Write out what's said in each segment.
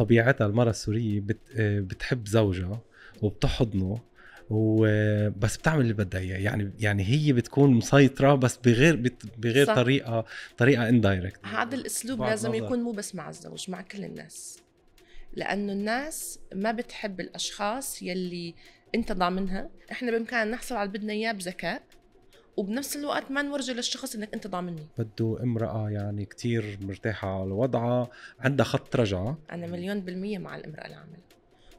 طبيعتها المرأة السورية بت بتحب زوجها وبتحضنه وبس بتعمل اللي بدها اياه يعني يعني هي بتكون مسيطره بس بغير بغير صح. طريقه طريقه اندايركت هذا الاسلوب لازم نظر. يكون مو بس مع الزوج مع كل الناس لانه الناس ما بتحب الاشخاص يلي انت ضامنها احنا بامكاننا نحصل على اللي بدنا اياه بذكاء وبنفس الوقت ما نورجي للشخص انك انت ضامني بده امراه يعني كتير مرتاحه على وضعها عندها خط رجعه انا مليون بالميه مع الامراه العامله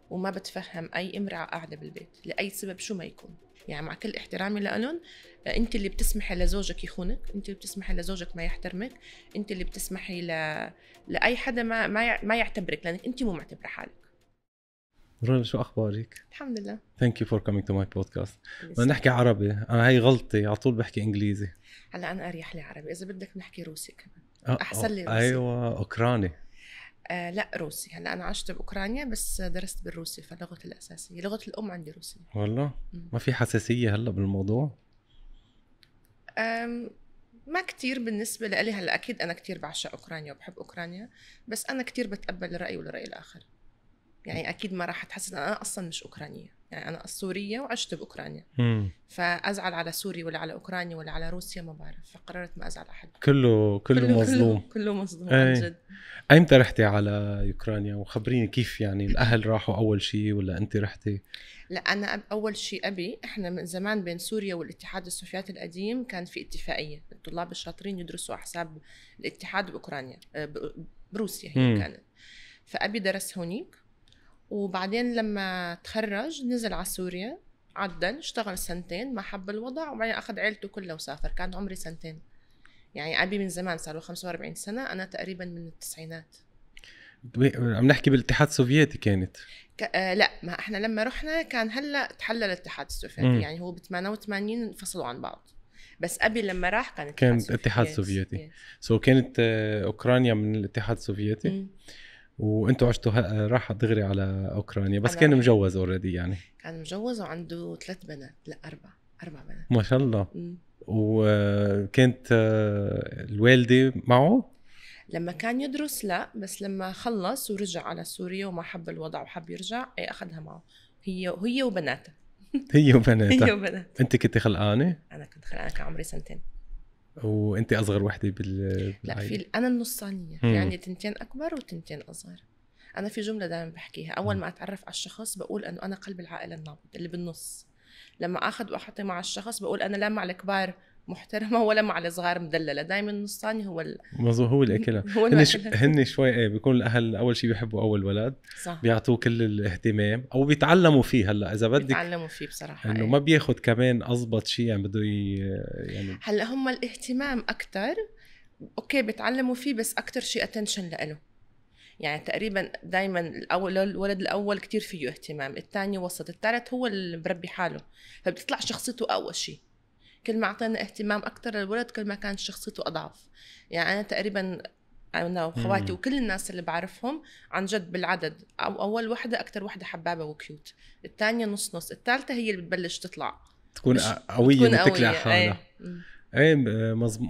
وما بتفهم اي امراه قاعده بالبيت لاي سبب شو ما يكون يعني مع كل احترامي لهم انت اللي بتسمحي لزوجك يخونك انت اللي بتسمحي لزوجك ما يحترمك انت اللي بتسمحي ل... لاي حدا ما ما يعتبرك لانك انت مو معتبره حالك رنا شو اخبارك؟ الحمد لله ثانك يو فور كومينج تو ماي بودكاست بدنا نحكي عربي انا هي غلطتي على طول بحكي انجليزي هلا انا اريح لي عربي اذا بدك نحكي روسي كمان آه، احسن لي آه، روسي ايوه اوكراني آه لا روسي هلا انا عشت باوكرانيا بس درست بالروسي فلغتي الاساسيه لغه الام عندي روسي والله ما في حساسيه هلا بالموضوع أم ما كتير بالنسبة لإلي هلا أكيد أنا كتير بعشق أوكرانيا وبحب أوكرانيا بس أنا كتير بتقبل رأيي والرأي الآخر يعني اكيد ما راح تحس انا اصلا مش اوكرانيه يعني انا سوريه وعشت باوكرانيا مم. فازعل على سوريا ولا على اوكرانيا ولا على روسيا ما بعرف فقررت ما ازعل احد كله كله, كله مظلوم كله, كله مظلوم عن إيه. جد ايمتى رحتي على اوكرانيا وخبريني كيف يعني الاهل راحوا اول شيء ولا انت رحتي لا انا اول شيء ابي احنا من زمان بين سوريا والاتحاد السوفياتي القديم كان في اتفاقيه الطلاب الشاطرين يدرسوا على حساب الاتحاد باوكرانيا آه، بروسيا هي كانت فابي درس هونيك وبعدين لما تخرج نزل على سوريا عدل اشتغل سنتين ما حب الوضع وبعدين اخذ عيلته كلها وسافر كان عمري سنتين يعني ابي من زمان صار له 45 سنه انا تقريبا من التسعينات عم نحكي بالاتحاد السوفيتي كانت ك... آه لا ما احنا لما رحنا كان هلا تحلل الاتحاد السوفيتي مم. يعني هو ب 88 انفصلوا عن بعض بس ابي لما راح كان كان الاتحاد السوفيتي سو كانت آه، اوكرانيا من الاتحاد السوفيتي مم. وانتم عشتوا راح دغري على اوكرانيا بس كان مجوز اوريدي يعني كان مجوز وعنده ثلاث بنات لا اربع اربع بنات ما شاء الله م. وكانت آه، الوالده معه لما كان يدرس لا بس لما خلص ورجع على سوريا وما حب الوضع وحب يرجع إيه، اخذها معه هي هي وبناتها هي وبناتها هي وبناتها انت كنت خلقانه؟ انا كنت خلقانه كان عمري سنتين وانت اصغر وحده بال لا في انا النصانيه في يعني عندي تنتين اكبر وتنتين اصغر انا في جمله دائما بحكيها اول ما اتعرف على الشخص بقول انه انا قلب العائله النابض اللي بالنص لما اخذ واحطي مع الشخص بقول انا لا مع الكبار محترمه ولا مع الصغار مدلله دائما ثاني هو ال... مظبوط هو اللي اكلها هن, ش... هن شوي ايه بيكون الاهل اول شيء بيحبوا اول ولد صح بيعطوه كل الاهتمام او بيتعلموا فيه هلا اذا بدك بيتعلموا فيه بصراحه انه إيه. ما بياخذ كمان اضبط شيء يعني بده ي... يعني هلا هم الاهتمام اكثر اوكي بيتعلموا فيه بس اكثر شيء اتنشن لإله يعني تقريبا دائما الاول الولد الاول كثير فيه اهتمام الثاني وسط الثالث هو اللي بربي حاله فبتطلع شخصيته اقوى شيء كل ما اعطينا اهتمام اكثر للولد كل ما كانت شخصيته اضعف يعني انا تقريبا انا واخواتي وكل الناس اللي بعرفهم عن جد بالعدد أو اول وحده اكثر وحده حبابه وكيوت الثانيه نص نص الثالثه هي اللي بتبلش تطلع تكون قويه تكون بتكلع حالها ايه, إيه،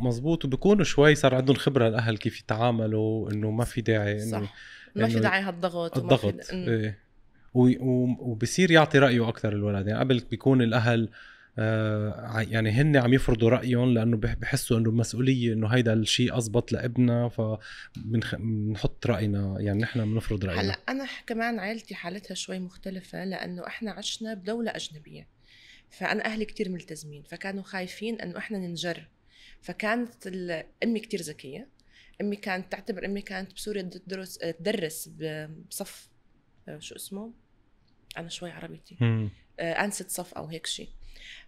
مزبوط وبكونوا شوي صار عندهم خبره الاهل كيف يتعاملوا انه ما في داعي انه صح ما في داعي هالضغط الضغط ايه وبصير يعطي رايه اكثر الولد يعني قبل بيكون الاهل آه، يعني هن عم يفرضوا رايهم لانه بحسوا انه مسؤوليه انه هيدا الشيء اضبط لابنا فبنحط راينا يعني نحن بنفرض راينا هلا انا كمان عائلتي حالتها شوي مختلفه لانه احنا عشنا بدوله اجنبيه فانا اهلي كتير ملتزمين فكانوا خايفين انه احنا ننجر فكانت امي كتير ذكيه امي كانت تعتبر امي كانت بسوريا تدرس تدرس بصف آه، شو اسمه انا شوي عربيتي آه، انسة صف او هيك شيء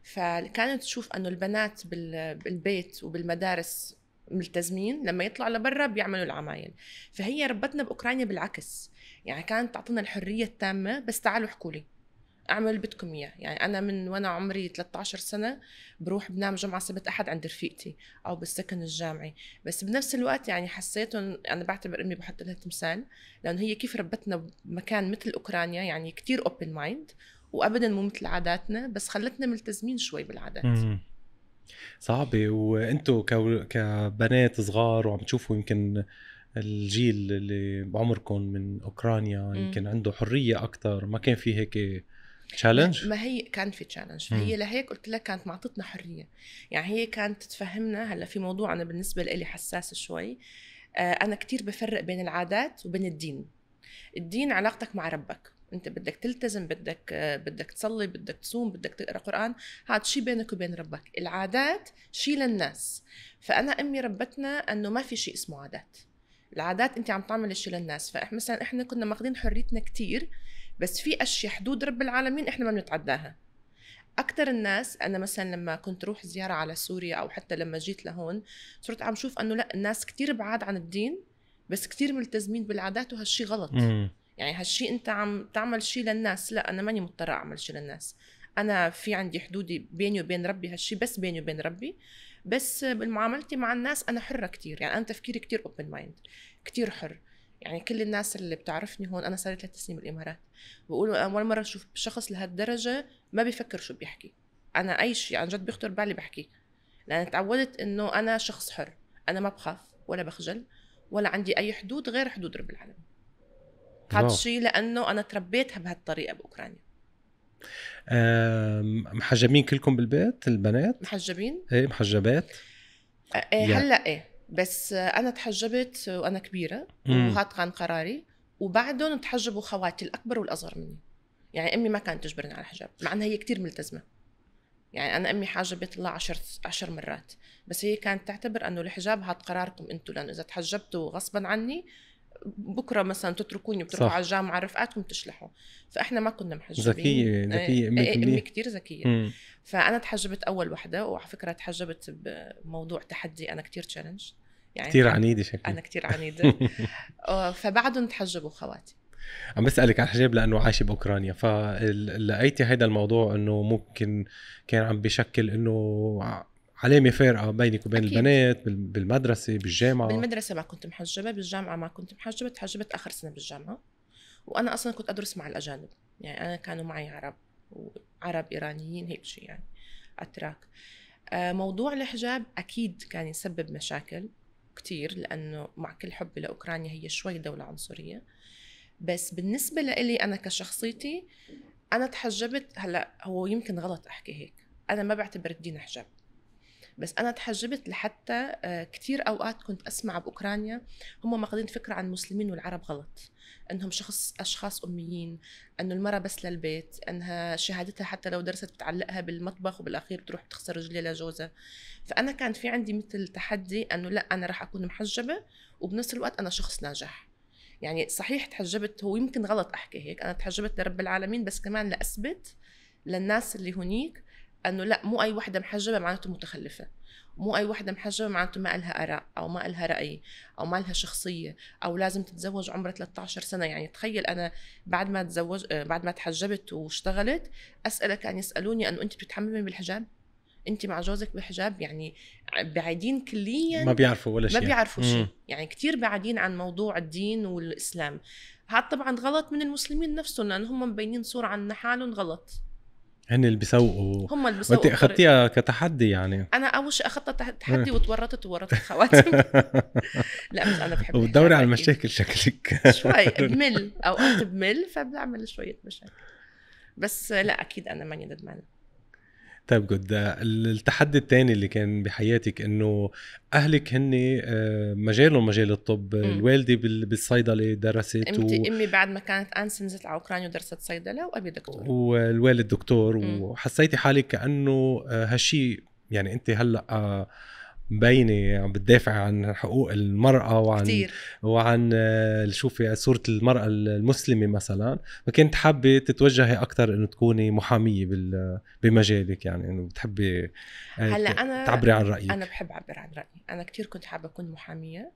فكانت تشوف انه البنات بالبيت وبالمدارس ملتزمين لما يطلعوا لبرا بيعملوا العمايل فهي ربتنا باوكرانيا بالعكس يعني كانت تعطينا الحريه التامه بس تعالوا احكوا لي اعمل بدكم اياه يعني انا من وانا عمري 13 سنه بروح بنام جمعه سبت احد عند رفيقتي او بالسكن الجامعي بس بنفس الوقت يعني حسيت انا بعتبر امي بحط لها تمثال لانه هي كيف ربتنا بمكان مثل اوكرانيا يعني كتير اوبن مايند وابدا مو مثل عاداتنا بس خلتنا ملتزمين شوي بالعادات صعبه وانتم كبنات صغار وعم تشوفوا يمكن الجيل اللي بعمركم من اوكرانيا يمكن عنده حريه اكثر ما كان في هيك تشالنج ما هي كان في تشالنج هي لهيك قلت لك كانت معطتنا حريه يعني هي كانت تفهمنا هلا في موضوع انا بالنسبه لي حساس شوي آه، انا كثير بفرق بين العادات وبين الدين الدين علاقتك مع ربك انت بدك تلتزم بدك بدك تصلي بدك تصوم بدك تقرا قران هذا شيء بينك وبين ربك العادات شيء للناس فانا امي ربتنا انه ما في شيء اسمه عادات العادات انت عم تعمل شيء للناس فاحنا مثلا احنا كنا ماخذين حريتنا كثير بس في اشياء حدود رب العالمين احنا ما بنتعداها اكثر الناس انا مثلا لما كنت روح زياره على سوريا او حتى لما جيت لهون صرت عم شوف انه لا الناس كثير بعاد عن الدين بس كثير ملتزمين بالعادات وهالشي غلط يعني هالشيء انت عم تعمل شيء للناس لا انا ماني مضطره اعمل شيء للناس انا في عندي حدودي بيني وبين ربي هالشيء بس بيني وبين ربي بس بمعاملتي مع الناس انا حره كتير يعني انا تفكيري كتير اوبن مايند كتير حر يعني كل الناس اللي بتعرفني هون انا صار لي ثلاث سنين بالامارات بقولوا اول مره اشوف شخص لهالدرجه ما بيفكر شو بيحكي انا اي شيء عن جد بيخطر بالي بحكيه لان تعودت انه انا شخص حر انا ما بخاف ولا بخجل ولا عندي اي حدود غير حدود رب العالمين هذا الشيء لانه انا تربيت بهالطريقه باوكرانيا محجبين كلكم بالبيت البنات محجبين ايه محجبات ايه هلا ايه بس انا تحجبت وانا كبيره وهذا كان قراري وبعدهم تحجبوا خواتي الاكبر والاصغر مني يعني امي ما كانت تجبرني على الحجاب مع انها هي كثير ملتزمه يعني انا امي حاجبت الله عشر عشر مرات بس هي كانت تعتبر انه الحجاب هذا قراركم انتم لانه اذا تحجبتوا غصبا عني بكره مثلا تتركوني وتروحوا على الجامعه رفقاتكم تشلحوا فاحنا ما كنا محجبين ذكيه إيه، ذكيه امي إيه، كثير ذكيه فانا تحجبت اول وحده وعلى فكره تحجبت بموضوع تحدي انا كثير تشالنج يعني كثير عنيده شكلي انا كثير عنيده آه، فبعدهم تحجبوا خواتي عم بسألك عن الحجاب لأنه عايشة بأوكرانيا فلقيتي هذا الموضوع أنه ممكن كان عم بشكل أنه علامه فارقه بينك وبين أكيد. البنات بالمدرسه بالجامعه بالمدرسه ما كنت محجبه بالجامعه ما كنت محجبه تحجبت اخر سنه بالجامعه وانا اصلا كنت ادرس مع الاجانب يعني انا كانوا معي عرب وعرب ايرانيين هيك شيء يعني اتراك آه، موضوع الحجاب اكيد كان يسبب مشاكل كتير لانه مع كل حبي لاوكرانيا هي شوي دوله عنصريه بس بالنسبه لإلي انا كشخصيتي انا تحجبت هلا هو يمكن غلط احكي هيك انا ما بعتبر الدين حجاب بس انا تحجبت لحتى آه، كثير اوقات كنت اسمع باوكرانيا هم ماخذين فكره عن المسلمين والعرب غلط انهم شخص اشخاص اميين انه المراه بس للبيت انها شهادتها حتى لو درست بتعلقها بالمطبخ وبالاخير بتروح بتخسر رجليها لجوزها فانا كان في عندي مثل تحدي انه لا انا راح اكون محجبه وبنفس الوقت انا شخص ناجح يعني صحيح تحجبت هو يمكن غلط احكي هيك انا تحجبت لرب العالمين بس كمان لاثبت للناس اللي هنيك انه لا مو اي وحده محجبه معناته متخلفه مو اي وحده محجبه معناته ما لها اراء او ما لها راي او ما لها شخصيه او لازم تتزوج عمرها 13 سنه يعني تخيل انا بعد ما تزوج آه، بعد ما تحجبت واشتغلت اسالك ان يسالوني انه انت بتتحممي بالحجاب انت مع جوزك بحجاب يعني بعيدين كليا ما بيعرفوا ولا شيء ما بيعرفوا شيء يعني كثير بعيدين عن موضوع الدين والاسلام هذا طبعا غلط من المسلمين نفسهم لان هم مبينين صوره عن حالهم غلط هن اللي بيسوقوا هم اللي بيسوقوا انت اخذتيها كتحدي يعني انا اول شيء اخذتها تحدي وتورطت وورطت خواتي لا مش انا بحب وبتدوري على المشاكل شكلك شوي بمل اوقات بمل فبعمل شويه مشاكل بس لا اكيد انا ماني ندمانه طيب جود التحدي الثاني اللي كان بحياتك انه اهلك هن آه، مجالهم مجال الطب الوالده بالصيدله درست امتي و... امي بعد ما كانت انسه نزلت على اوكرانيا ودرست صيدله وابي دكتور والوالد دكتور وحسيتي حالك كانه آه، هالشيء يعني انت هلا آه، مبينه عم بتدافع عن حقوق المراه وعن كتير. وعن آه، شوفي صوره المراه المسلمه مثلا فكنت حابه تتوجهي اكثر انه تكوني محاميه بمجالك يعني انه بتحبي آه، هلا انا تعبري عن رايك انا بحب اعبر عن رايي انا كثير كنت حابه اكون محاميه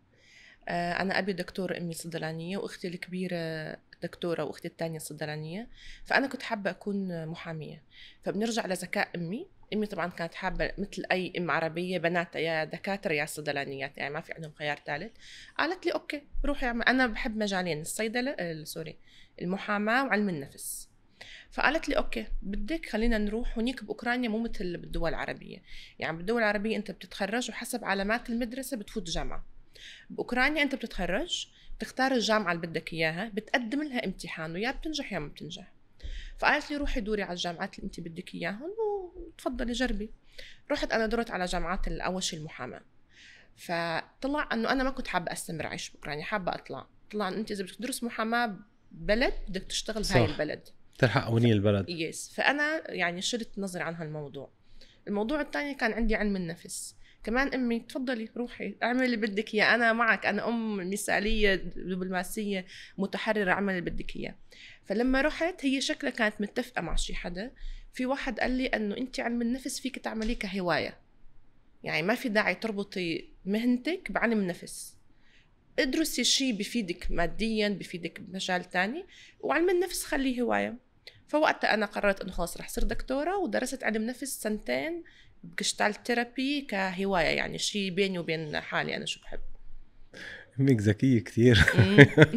آه، انا ابي دكتور امي صيدلانيه واختي الكبيره دكتوره واختي الثانيه صيدلانيه فانا كنت حابه اكون محاميه فبنرجع لذكاء امي امي طبعا كانت حابه مثل اي ام عربيه بناتها يا دكاتره يا صيدلانيات يعني ما في عندهم خيار ثالث قالت لي اوكي روحي يعني انا بحب مجالين الصيدله سوري المحاماه وعلم النفس فقالت لي اوكي بدك خلينا نروح هنيك باوكرانيا مو مثل بالدول العربيه يعني بالدول العربيه انت بتتخرج وحسب علامات المدرسه بتفوت جامعه باوكرانيا انت بتتخرج تختار الجامعه اللي بدك اياها بتقدم لها امتحان ويا بتنجح يا ما بتنجح فقالت لي روحي دوري على الجامعات اللي انت بدك اياهم وتفضلي جربي رحت انا درت على جامعات اول شيء المحاماه فطلع انه انا ما كنت حابه استمر عيش بكره يعني حابه اطلع طلع انت اذا بدك تدرس محاماه بلد بدك تشتغل بهاي البلد تلحق قوانين البلد يس فانا يعني شلت نظري عن هالموضوع الموضوع الثاني كان عندي علم النفس كمان امي تفضلي روحي اعملي اللي بدك اياه انا معك انا ام مثاليه دبلوماسيه متحرره اعملي اللي بدك اياه فلما رحت هي شكلها كانت متفقه مع شي حدا في واحد قال لي انه انت علم النفس فيك تعمليه كهوايه يعني ما في داعي تربطي مهنتك بعلم نفس ادرسي شيء بفيدك ماديا بفيدك بمجال تاني وعلم النفس خليه هوايه فوقتها انا قررت انه خلاص رح صير دكتوره ودرست علم نفس سنتين كشتال ثيرابي كهوايه يعني شيء بيني وبين حالي انا شو بحب امك ذكية كثير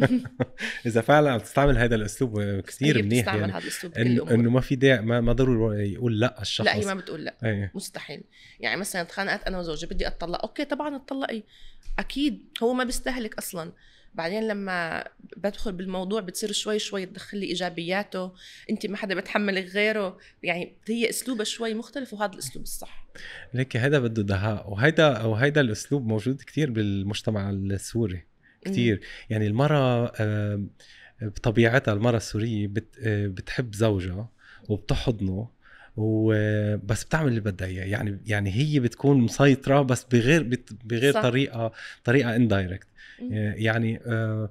إذا فعلا عم تستعمل هذا الأسلوب آه، كثير أيوة، منيح بتستعمل يعني هذا الأسلوب إنه, إنه ما في داعي ما, ما ضروري يقول لا الشخص لا هي ما بتقول لا أي. مستحيل يعني مثلا اتخانقت أنا وزوجي بدي أتطلق أوكي طبعا اتطلقي أكيد هو ما بيستهلك أصلا بعدين لما بدخل بالموضوع بتصير شوي شوي تدخل لي ايجابياته انت ما حدا بتحملك غيره يعني هي اسلوبها شوي مختلف وهذا الاسلوب الصح ليك هذا بده دهاء وهيدا وهيدا الاسلوب موجود كثير بالمجتمع السوري كثير يعني المراه بطبيعتها المراه السوريه آه، بتحب زوجها وبتحضنه وبس بتعمل اللي بدها اياه يعني يعني هي بتكون مسيطره بس بغير بغير صح. طريقه طريقه اندايركت آه، يعني آه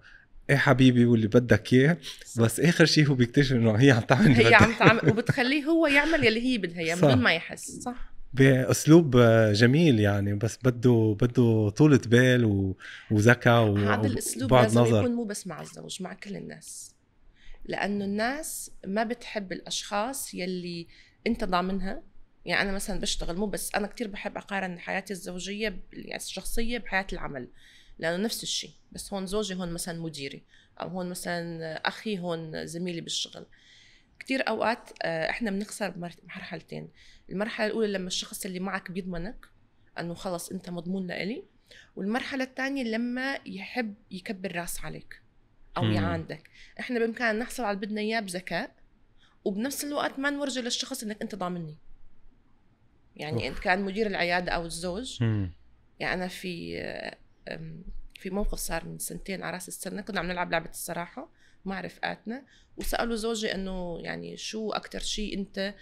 ايه حبيبي واللي بدك اياه بس اخر شيء هو بيكتشف انه هي عم تعمل هي عم تعمل وبتخليه هو يعمل يلي هي بدها اياه من ما يحس صح باسلوب آه، جميل يعني بس بده بده طولة بال وذكاء هذا الاسلوب لازم نظر. يكون مو بس مع الزوج مع كل الناس لانه الناس ما بتحب الاشخاص يلي انت ضامنها يعني انا مثلا بشتغل مو بس انا كثير بحب اقارن حياتي الزوجيه يعني الشخصيه بحياه العمل لانه نفس الشيء بس هون زوجي هون مثلا مديري او هون مثلا اخي هون زميلي بالشغل كثير اوقات آه، احنا بنخسر مرحلتين المرحله الاولى لما الشخص اللي معك بيضمنك انه خلص انت مضمون لإلي والمرحله الثانيه لما يحب يكبر راس عليك او يعاندك احنا بامكاننا نحصل على اللي بدنا اياه بذكاء وبنفس الوقت ما نورجي للشخص انك انت ضامني يعني انت كان مدير العياده او الزوج مم. يعني انا في في موقف صار من سنتين على راس السنه كنا عم نلعب لعبه الصراحه مع رفقاتنا وسالوا زوجي انه يعني شو اكثر شيء انت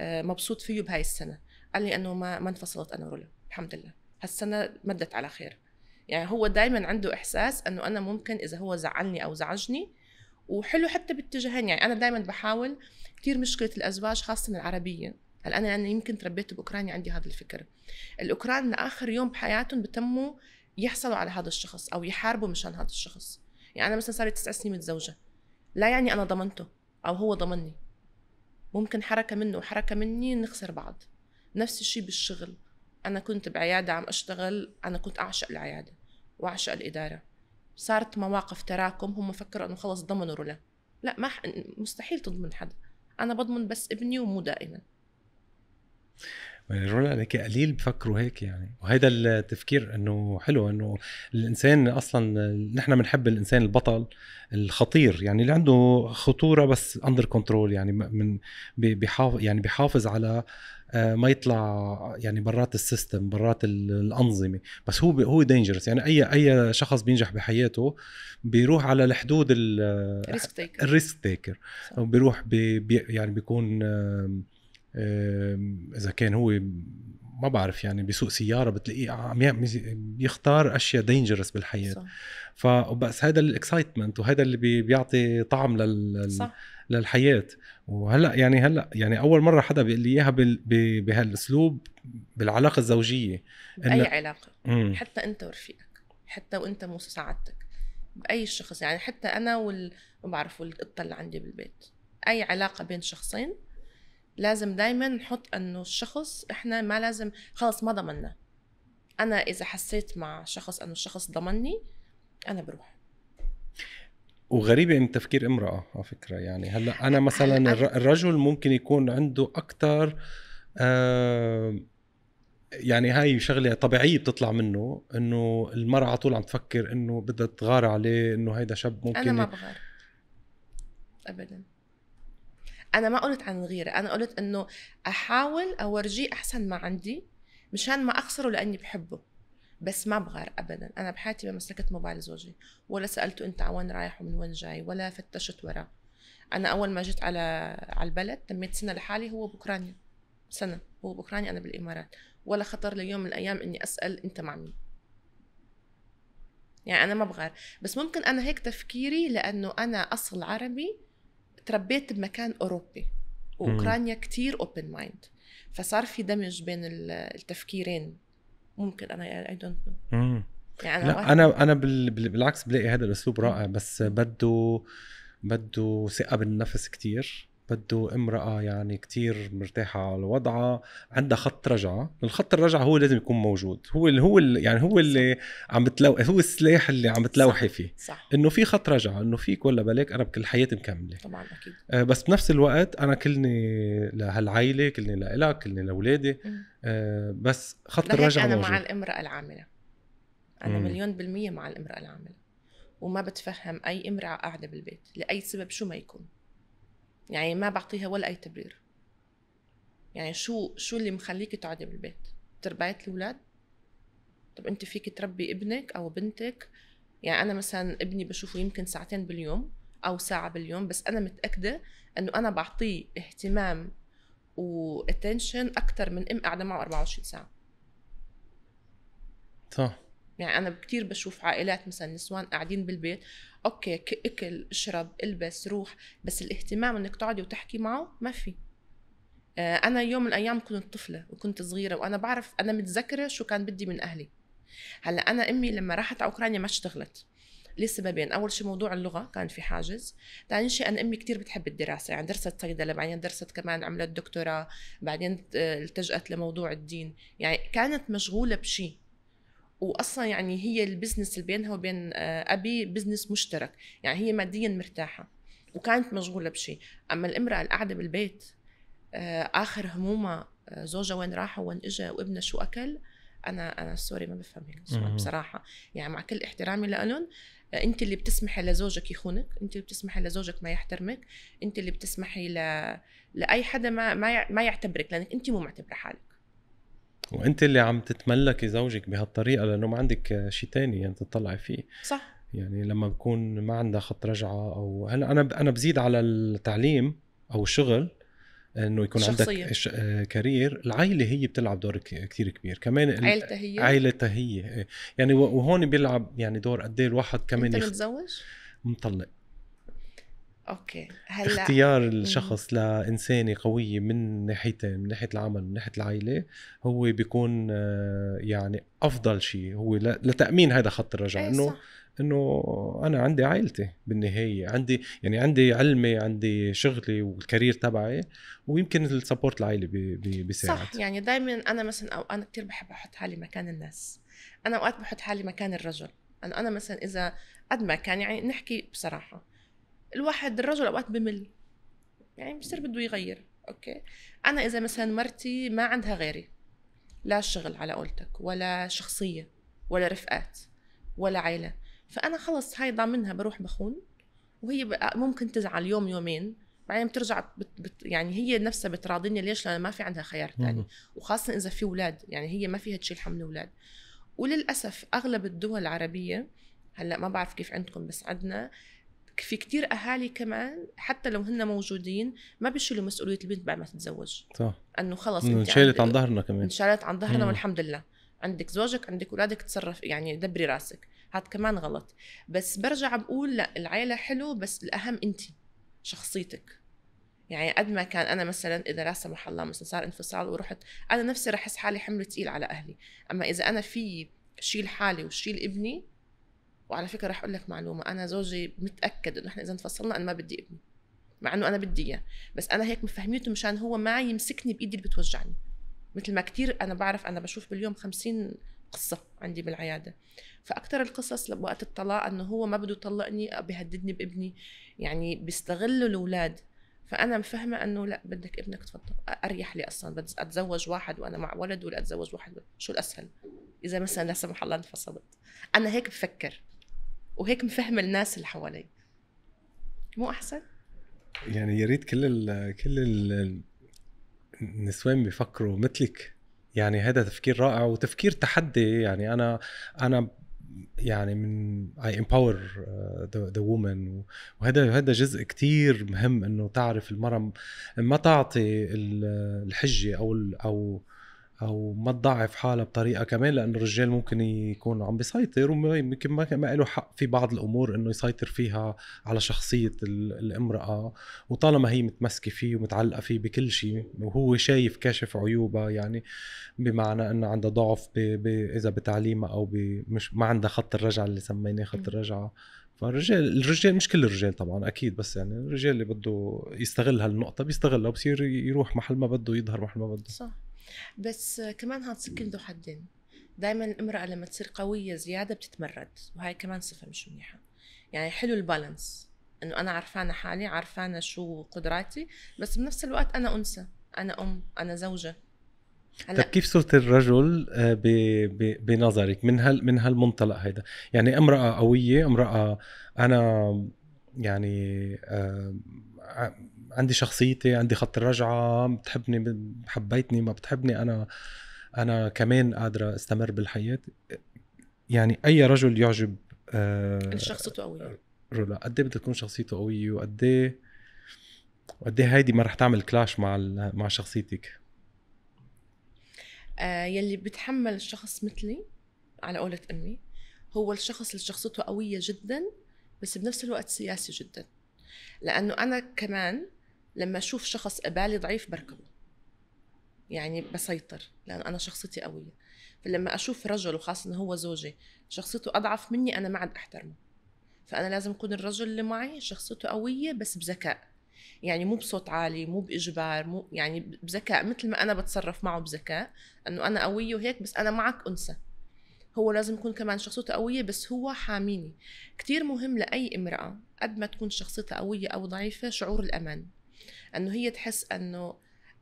مبسوط فيه بهاي السنه قال لي انه ما ما انفصلت انا ولا الحمد لله هالسنه مدت على خير يعني هو دائما عنده احساس انه انا ممكن اذا هو زعلني او زعجني وحلو حتى باتجاهين يعني انا دائما بحاول كثير مشكله الازواج خاصه العربيه هلا انا يعني يمكن تربيت باوكرانيا عندي هذا الفكر الاوكران لاخر يوم بحياتهم بتموا يحصلوا على هذا الشخص او يحاربوا مشان هذا الشخص يعني انا مثلا صار لي تسع سنين متزوجه لا يعني انا ضمنته او هو ضمني ممكن حركه منه وحركه مني نخسر بعض نفس الشيء بالشغل انا كنت بعياده عم اشتغل انا كنت اعشق العياده واعشق الاداره صارت مواقف تراكم هم فكروا انه خلص ضمنوا رولا لا ما ح... مستحيل تضمن حدا انا بضمن بس ابني ومو دائما يعني رولا لك يعني قليل بفكروا هيك يعني وهذا التفكير انه حلو انه الانسان اصلا نحن بنحب الانسان البطل الخطير يعني اللي عنده خطوره بس اندر كنترول يعني من بيحافظ يعني بيحافظ على آه، ما يطلع يعني برات السيستم برات الانظمه بس هو هو دينجرس يعني اي اي شخص بينجح بحياته بيروح على الحدود الريسك تيكر آه، بيروح بي يعني بيكون اذا كان هو ما بعرف يعني بيسوق سياره بتلاقيه عم بيختار اشياء دينجرس بالحياه صح. فبس هذا الاكسايتمنت وهذا اللي بيعطي طعم لل صح. للحياه وهلا يعني هلا يعني اول مره حدا بيقول لي اياها بهالاسلوب بالعلاقه الزوجيه باي إن... علاقه مم. حتى انت ورفيقك حتى وانت مو سعادتك باي شخص يعني حتى انا وال ما بعرف والقطه اللي عندي بالبيت اي علاقه بين شخصين لازم دائما نحط انه الشخص احنا ما لازم خلص ما ضمننا انا اذا حسيت مع شخص انه الشخص ضمني انا بروح وغريبة إن تفكير امرأة على فكرة يعني هلا أنا مثلا الرجل ممكن يكون عنده أكثر آه يعني هاي شغلة طبيعية بتطلع منه إنه المرأة على طول عم تفكر إنه بدها تغار عليه إنه هيدا شاب ممكن أنا ما بغار أبدا انا ما قلت عن الغيره انا قلت انه احاول اورجيه احسن ما عندي مشان ما اخسره لاني بحبه بس ما بغار ابدا انا بحياتي ما مسكت موبايل زوجي ولا سالته انت على وين رايح ومن وين جاي ولا فتشت وراه انا اول ما جيت على على البلد تميت سنه لحالي هو باوكرانيا سنه هو باوكرانيا انا بالامارات ولا خطر ليوم من الايام اني اسال انت مع مين يعني انا ما بغار بس ممكن انا هيك تفكيري لانه انا اصل عربي تربيت بمكان اوروبي واوكرانيا كتير اوبن مايند فصار في دمج بين التفكيرين ممكن انا اي دونت نو يعني أنا لا انا انا بالعكس بلاقي هذا الاسلوب رائع بس بده بده ثقه بالنفس كتير بده امرأة يعني كتير مرتاحة على وضعها عندها خط رجعة الخط الرجعة هو لازم يكون موجود هو اللي هو اللي يعني هو اللي عم بتلو هو السلاح اللي عم بتلوحي فيه صح. انه في خط رجعة انه فيك ولا بلاك انا بكل حياتي مكملة طبعا اكيد آه بس بنفس الوقت انا كلني لهالعيلة كلني لإلك كلني لأولادي آه بس خط الرجعة انا موجود. مع الامرأة العاملة انا م. مليون بالمية مع الامرأة العاملة وما بتفهم اي امرأة قاعدة بالبيت لاي سبب شو ما يكون يعني ما بعطيها ولا اي تبرير يعني شو شو اللي مخليك تقعدي بالبيت تربية الاولاد طب انت فيك تربي ابنك او بنتك يعني انا مثلا ابني بشوفه يمكن ساعتين باليوم او ساعه باليوم بس انا متاكده انه انا بعطيه اهتمام واتنشن اكثر من ام قاعده معه 24 ساعه صح يعني انا كثير بشوف عائلات مثلا نسوان قاعدين بالبيت اوكي اكل اشرب البس روح بس الاهتمام انك تقعدي وتحكي معه ما في آه، انا يوم من الايام كنت طفله وكنت صغيره وانا بعرف انا متذكره شو كان بدي من اهلي هلا انا امي لما راحت على اوكرانيا ما اشتغلت لسببين اول شيء موضوع اللغه كان في حاجز ثاني شيء انا امي كثير بتحب الدراسه يعني درست صيدله بعدين درست كمان عملت دكتوراه بعدين آه، التجأت لموضوع الدين يعني كانت مشغوله بشيء واصلا يعني هي البزنس اللي بينها وبين آه، ابي بزنس مشترك يعني هي ماديا مرتاحه وكانت مشغوله بشيء اما الامراه القاعده بالبيت آه، اخر همومها آه، زوجها وين راح وين اجى وابنها شو اكل انا انا سوري ما بفهم هيك بصراحه يعني مع كل احترامي لهم انت اللي بتسمحي لزوجك يخونك انت اللي بتسمحي لزوجك ما يحترمك انت اللي بتسمحي ل... لاي حدا ما ما يعتبرك لانك انت مو معتبره حالك وانت اللي عم تتملكي زوجك بهالطريقه لانه ما عندك شيء تاني يعني تطلعي فيه صح يعني لما بكون ما عندها خط رجعه او هلا انا انا بزيد على التعليم او الشغل انه يكون شخصية. عندك آه، كارير العائله هي بتلعب دور كثير كبير كمان عائلتها هي عائلتها هي يعني وهون بيلعب يعني دور قد ايه الواحد كمان انت متزوج؟ مطلق اوكي هلا اختيار الشخص لانسانه قويه من ناحيتين من ناحيه العمل من ناحيه العائله هو بيكون آه، يعني افضل شيء هو لتامين هذا خط الرجع إيه انه انه انا عندي عائلتي بالنهايه عندي يعني عندي علمي عندي شغلي والكارير تبعي ويمكن السبورت العائلي بيساعد صح يعني دائما انا مثلا او انا كثير بحب احط حالي مكان الناس انا اوقات بحط حالي مكان الرجل انا انا مثلا اذا قد ما كان يعني نحكي بصراحه الواحد الرجل اوقات بمل يعني بصير بده يغير اوكي انا اذا مثلا مرتي ما عندها غيري لا شغل على قولتك ولا شخصيه ولا رفقات ولا عيله فانا خلص هاي ضامنها بروح بخون وهي ممكن تزعل يوم يومين بعدين بترجع بت بت يعني هي نفسها بتراضيني ليش لان ما في عندها خيار ثاني وخاصه اذا في اولاد يعني هي ما فيها تشيل حمل اولاد وللاسف اغلب الدول العربيه هلا ما بعرف كيف عندكم بس عندنا في كتير اهالي كمان حتى لو هن موجودين ما بيشيلوا مسؤوليه البنت بعد ما تتزوج صح انه خلص انشالت عن ظهرنا كمان انشالت عن ظهرنا والحمد لله عندك زوجك عندك اولادك تصرف يعني دبري راسك هذا كمان غلط بس برجع بقول لا العيله حلو بس الاهم انت شخصيتك يعني قد ما كان انا مثلا اذا لا سمح الله مثلا صار انفصال ورحت انا نفسي رح احس حالي حمل ثقيل على اهلي اما اذا انا في شيل حالي وشيل ابني وعلى فكره رح اقول لك معلومه انا زوجي متاكد انه احنا اذا انفصلنا انا ما بدي ابني مع انه انا بدي اياه بس انا هيك مفهميته مشان هو ما يمسكني بايدي اللي بتوجعني مثل ما كثير انا بعرف انا بشوف باليوم خمسين قصه عندي بالعياده فاكثر القصص وقت الطلاق انه هو ما بده يطلقني بيهددني بابني يعني بيستغلوا الاولاد فانا مفهمه انه لا بدك ابنك تفضل اريح لي اصلا بدي اتزوج واحد وانا مع ولد ولا اتزوج واحد شو الاسهل اذا مثلا لا سمح الله انفصلت انا هيك بفكر وهيك مفهم الناس اللي حوالي مو احسن يعني يا ريت كل الـ كل النسوان بيفكروا مثلك يعني هذا تفكير رائع وتفكير تحدي يعني انا انا يعني من اي امباور ذا وومن وهذا هذا جزء كتير مهم انه تعرف المرأة ما تعطي الحجة او او او ما تضعف حالها بطريقه كمان لانه الرجال ممكن يكون عم بيسيطر ويمكن ما ما له حق في بعض الامور انه يسيطر فيها على شخصيه الامراه وطالما هي متمسكه فيه ومتعلقه فيه بكل شيء وهو شايف كاشف عيوبها يعني بمعنى انه عندها ضعف ب... ب... اذا بتعليمها او ب... مش ما عندها خط الرجعه اللي سميناه خط الرجعه فالرجال الرجال مش كل الرجال طبعا اكيد بس يعني الرجال اللي بده يستغل هالنقطه بيستغلها وبصير يروح محل ما بده يظهر محل ما بده صح بس كمان هاد سكين ذو حدين دائما الامراه لما تصير قويه زياده بتتمرد وهي كمان صفه مش منيحه يعني حلو البالانس انه انا عرفانه حالي عرفانه شو قدراتي بس بنفس الوقت انا انثى انا ام انا زوجه طيب كيف صوره الرجل آه، بنظرك من هال من هالمنطلق هيدا يعني امراه قويه امراه انا يعني آه، عندي شخصيتي عندي خط الرجعه بتحبني حبيتني ما بتحبني انا انا كمان قادره استمر بالحياه يعني اي رجل يعجب آه شخصيته قويه رولا قد إيه بدها تكون شخصيته قويه وقد ايه وقد ايه هيدي ما رح تعمل كلاش مع مع شخصيتك آه يلي بتحمل الشخص مثلي على قولة امي هو الشخص اللي شخصيته قويه جدا بس بنفس الوقت سياسي جدا لانه انا كمان لما اشوف شخص قبالي ضعيف بركبه يعني بسيطر لان انا شخصيتي قويه فلما اشوف رجل وخاصه انه هو زوجي شخصيته اضعف مني انا ما عاد احترمه فانا لازم اكون الرجل اللي معي شخصيته قويه بس بذكاء يعني مو بصوت عالي مو باجبار مو يعني بذكاء مثل ما انا بتصرف معه بذكاء انه انا قويه وهيك بس انا معك انثى هو لازم يكون كمان شخصيته قوية بس هو حاميني كثير مهم لأي امرأة قد ما تكون شخصيتها قوية أو ضعيفة شعور الأمان انه هي تحس انه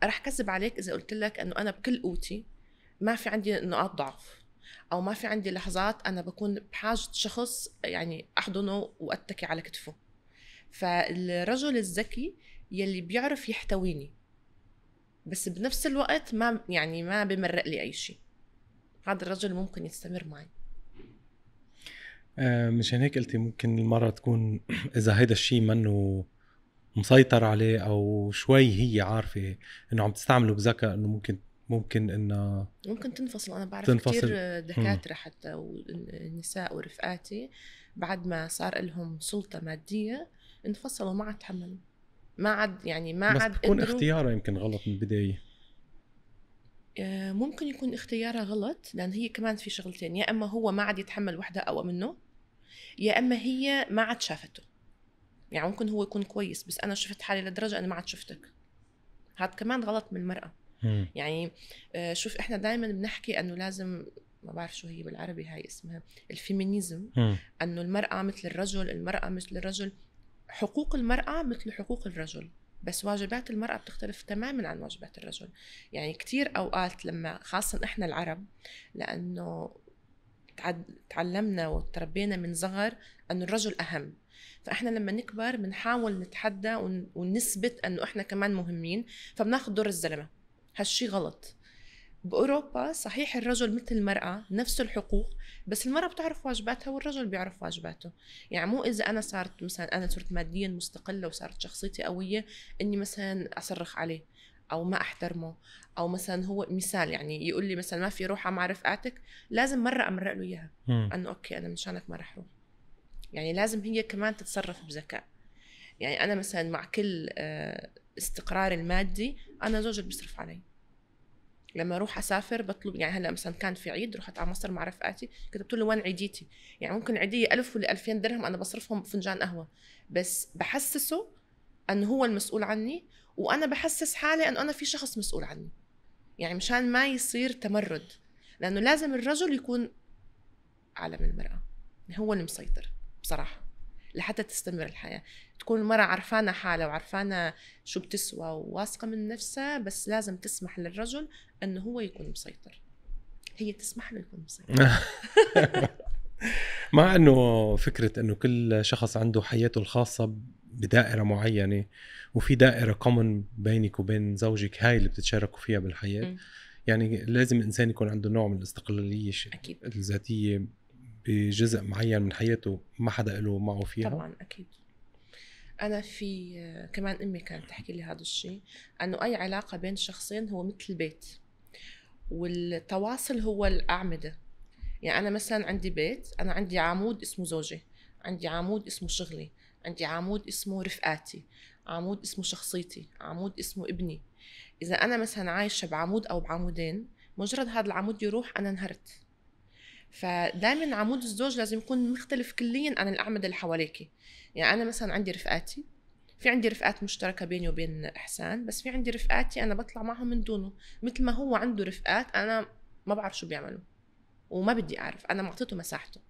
رح كذب عليك اذا قلت لك انه انا بكل قوتي ما في عندي نقاط ضعف او ما في عندي لحظات انا بكون بحاجه شخص يعني احضنه واتكي على كتفه فالرجل الذكي يلي بيعرف يحتويني بس بنفس الوقت ما يعني ما بمرق لي اي شيء هذا الرجل ممكن يستمر معي آه، مشان هيك قلتي ممكن المرة تكون إذا هيدا الشيء منه مسيطر عليه او شوي هي عارفه انه عم تستعمله بذكاء انه ممكن ممكن انه ممكن تنفصل انا بعرف تنفصل. كثير دكاتره حتى والنساء ورفقاتي بعد ما صار لهم سلطه ماديه انفصلوا ما عاد تحملوا ما عاد يعني ما عاد بس بكون اختيارها يمكن غلط من البدايه آه، ممكن يكون اختيارها غلط لان هي كمان في شغلتين يا اما هو ما عاد يتحمل وحده اقوى منه يا اما هي ما عاد شافته يعني ممكن هو يكون كويس بس انا شفت حالي لدرجه انا ما عاد شفتك هذا كمان غلط من المراه يعني آه، شوف احنا دائما بنحكي انه لازم ما بعرف شو هي بالعربي هاي اسمها الفيمينيزم انه المراه مثل الرجل المراه مثل الرجل حقوق المراه مثل حقوق الرجل بس واجبات المرأة بتختلف تماما عن واجبات الرجل يعني كثير أوقات لما خاصة إحنا العرب لأنه تعلمنا وتربينا من صغر أنه الرجل أهم فاحنا لما نكبر بنحاول نتحدى ونثبت انه احنا كمان مهمين فبناخذ دور الزلمه هالشي غلط باوروبا صحيح الرجل مثل المراه نفس الحقوق بس المراه بتعرف واجباتها والرجل بيعرف واجباته يعني مو اذا انا صارت مثلا انا صرت ماديا مستقله وصارت شخصيتي قويه اني مثلا اصرخ عليه او ما احترمه او مثلا هو مثال يعني يقول لي مثلا ما في روح مع رفقاتك لازم مره امرق له اياها انه اوكي انا مشانك ما رح اروح يعني لازم هي كمان تتصرف بذكاء يعني انا مثلا مع كل آه، استقراري المادي انا زوجي بيصرف علي لما اروح اسافر بطلب يعني هلا مثلا كان في عيد رحت على مصر مع رفقاتي كتبت له وين عيديتي يعني ممكن عيديه 1000 ولا 2000 درهم انا بصرفهم فنجان قهوه بس بحسسه انه هو المسؤول عني وانا بحسس حالي انه انا في شخص مسؤول عني يعني مشان ما يصير تمرد لانه لازم الرجل يكون اعلى من المراه هو اللي مسيطر بصراحه لحتى تستمر الحياه تكون المراه عرفانه حالها وعرفانه شو بتسوى وواثقه من نفسها بس لازم تسمح للرجل انه هو يكون مسيطر هي تسمح له يكون مسيطر مع انه فكره انه كل شخص عنده حياته الخاصه بدائره معينه وفي دائره كومن بينك وبين زوجك هاي اللي بتتشاركوا فيها بالحياه م. يعني لازم الانسان يكون عنده نوع من الاستقلاليه أكيد. الذاتيه بجزء معين من حياته ما حدا له معه فيها طبعا اكيد انا في آه، كمان امي كانت تحكي لي هذا الشيء انه اي علاقه بين شخصين هو مثل البيت والتواصل هو الاعمده يعني انا مثلا عندي بيت انا عندي عمود اسمه زوجي عندي عمود اسمه شغلي عندي عمود اسمه رفقاتي عمود اسمه شخصيتي عمود اسمه ابني اذا انا مثلا عايشه بعمود او بعمودين مجرد هذا العمود يروح انا انهرت فدائما عمود الزوج لازم يكون مختلف كليا عن الاعمده اللي حواليك يعني انا مثلا عندي رفقاتي في عندي رفقات مشتركه بيني وبين احسان بس في عندي رفقاتي انا بطلع معهم من دونه مثل ما هو عنده رفقات انا ما بعرف شو بيعملوا وما بدي اعرف انا معطيته مساحته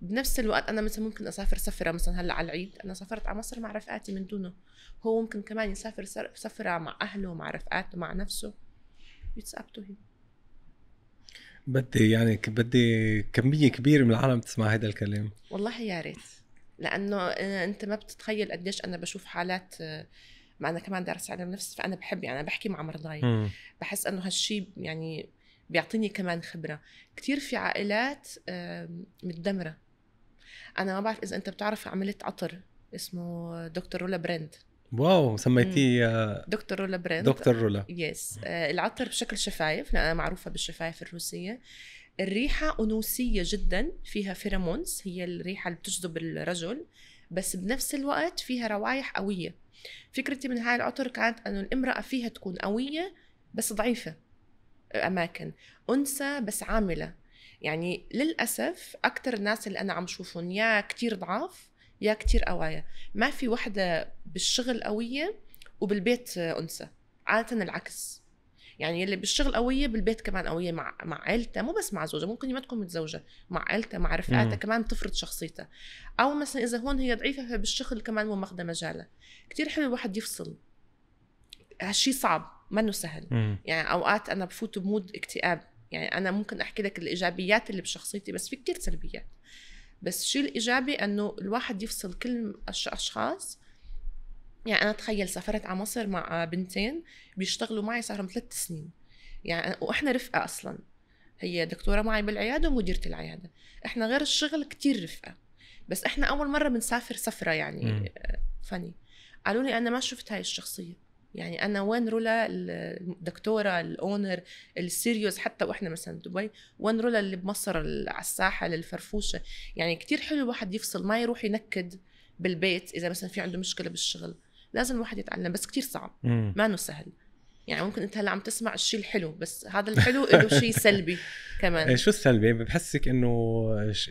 بنفس الوقت انا مثلا ممكن اسافر سفره مثلا هلا على العيد انا سافرت على مصر مع رفقاتي من دونه هو ممكن كمان يسافر سفره مع اهله مع رفقاته مع نفسه It's up to him بدي يعني بدي كميه كبيره من العالم تسمع هذا الكلام والله يا ريت لانه انت ما بتتخيل قديش انا بشوف حالات آه، ما انا كمان دارس علم نفس فانا بحب يعني انا بحكي مع مرضاي بحس انه هالشيء يعني بيعطيني كمان خبره كثير في عائلات متدمره انا ما بعرف اذا انت بتعرف عملت عطر اسمه دكتور رولا برند واو سميتيه آه، دكتور رولا براند دكتور رولا يس آه، العطر بشكل شفايف لانها معروفه بالشفايف الروسيه الريحه انوثيه جدا فيها فيرامونز هي الريحه اللي بتجذب الرجل بس بنفس الوقت فيها روايح قويه فكرتي من هاي العطر كانت انه الامراه فيها تكون قويه بس ضعيفه آه، اماكن انثى بس عامله يعني للاسف اكثر الناس اللي انا عم شوفهم يا كثير ضعاف يا كتير قوايا ما في وحده بالشغل قويه وبالبيت انثى عاده العكس يعني اللي بالشغل قويه بالبيت كمان قويه مع مع عيلتها مو بس مع زوجها ممكن ما تكون متزوجه مع عيلتها مع رفقاتها كمان تفرض شخصيتها او مثلا اذا هون هي ضعيفه فبالشغل كمان مو ماخذه مجالها كتير حلو الواحد يفصل هالشي صعب منه سهل مم. يعني اوقات انا بفوت بمود اكتئاب يعني انا ممكن احكي لك الايجابيات اللي بشخصيتي بس في كتير سلبيات بس الشيء الايجابي انه الواحد يفصل كل اشخاص يعني انا تخيل سافرت على مصر مع بنتين بيشتغلوا معي صار لهم ثلاث سنين يعني واحنا رفقه اصلا هي دكتوره معي بالعياده ومديره العياده احنا غير الشغل كتير رفقه بس احنا اول مره بنسافر سفره يعني آه، فني قالوا لي انا ما شفت هاي الشخصيه يعني انا وين رولا الدكتوره الاونر السيريوس حتى واحنا مثلا دبي وين رولا اللي بمصر على الساحل الفرفوشه يعني كتير حلو الواحد يفصل ما يروح ينكد بالبيت اذا مثلا في عنده مشكله بالشغل لازم الواحد يتعلم بس كتير صعب ما انه سهل يعني ممكن انت هلا عم تسمع الشيء الحلو بس هذا الحلو له شيء سلبي كمان إيه، شو السلبي بحسك انه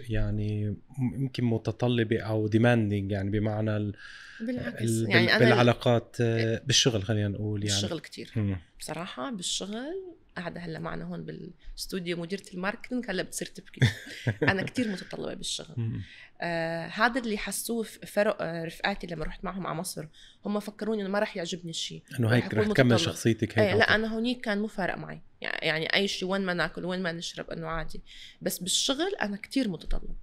يعني يمكن متطلبه او ديماندنج يعني بمعنى ال... بالعكس يعني أنا بالعلاقات آه، إيه. بالشغل خلينا نقول يعني بالشغل كثير بصراحه بالشغل قاعده هلا معنا هون بالاستوديو مديره الماركتنج هلا بتصير تبكي انا كثير متطلبه بالشغل آه هذا اللي حسوه فرق آه، رفقاتي لما رحت معهم على مصر هم فكروني انه ما راح يعجبني الشيء انه هيك رح تكمل شخصيتك إيه، هيك لا انا هونيك كان مو فارق معي يعني اي شيء وين ما ناكل وين ما نشرب انه عادي بس بالشغل انا كتير متطلب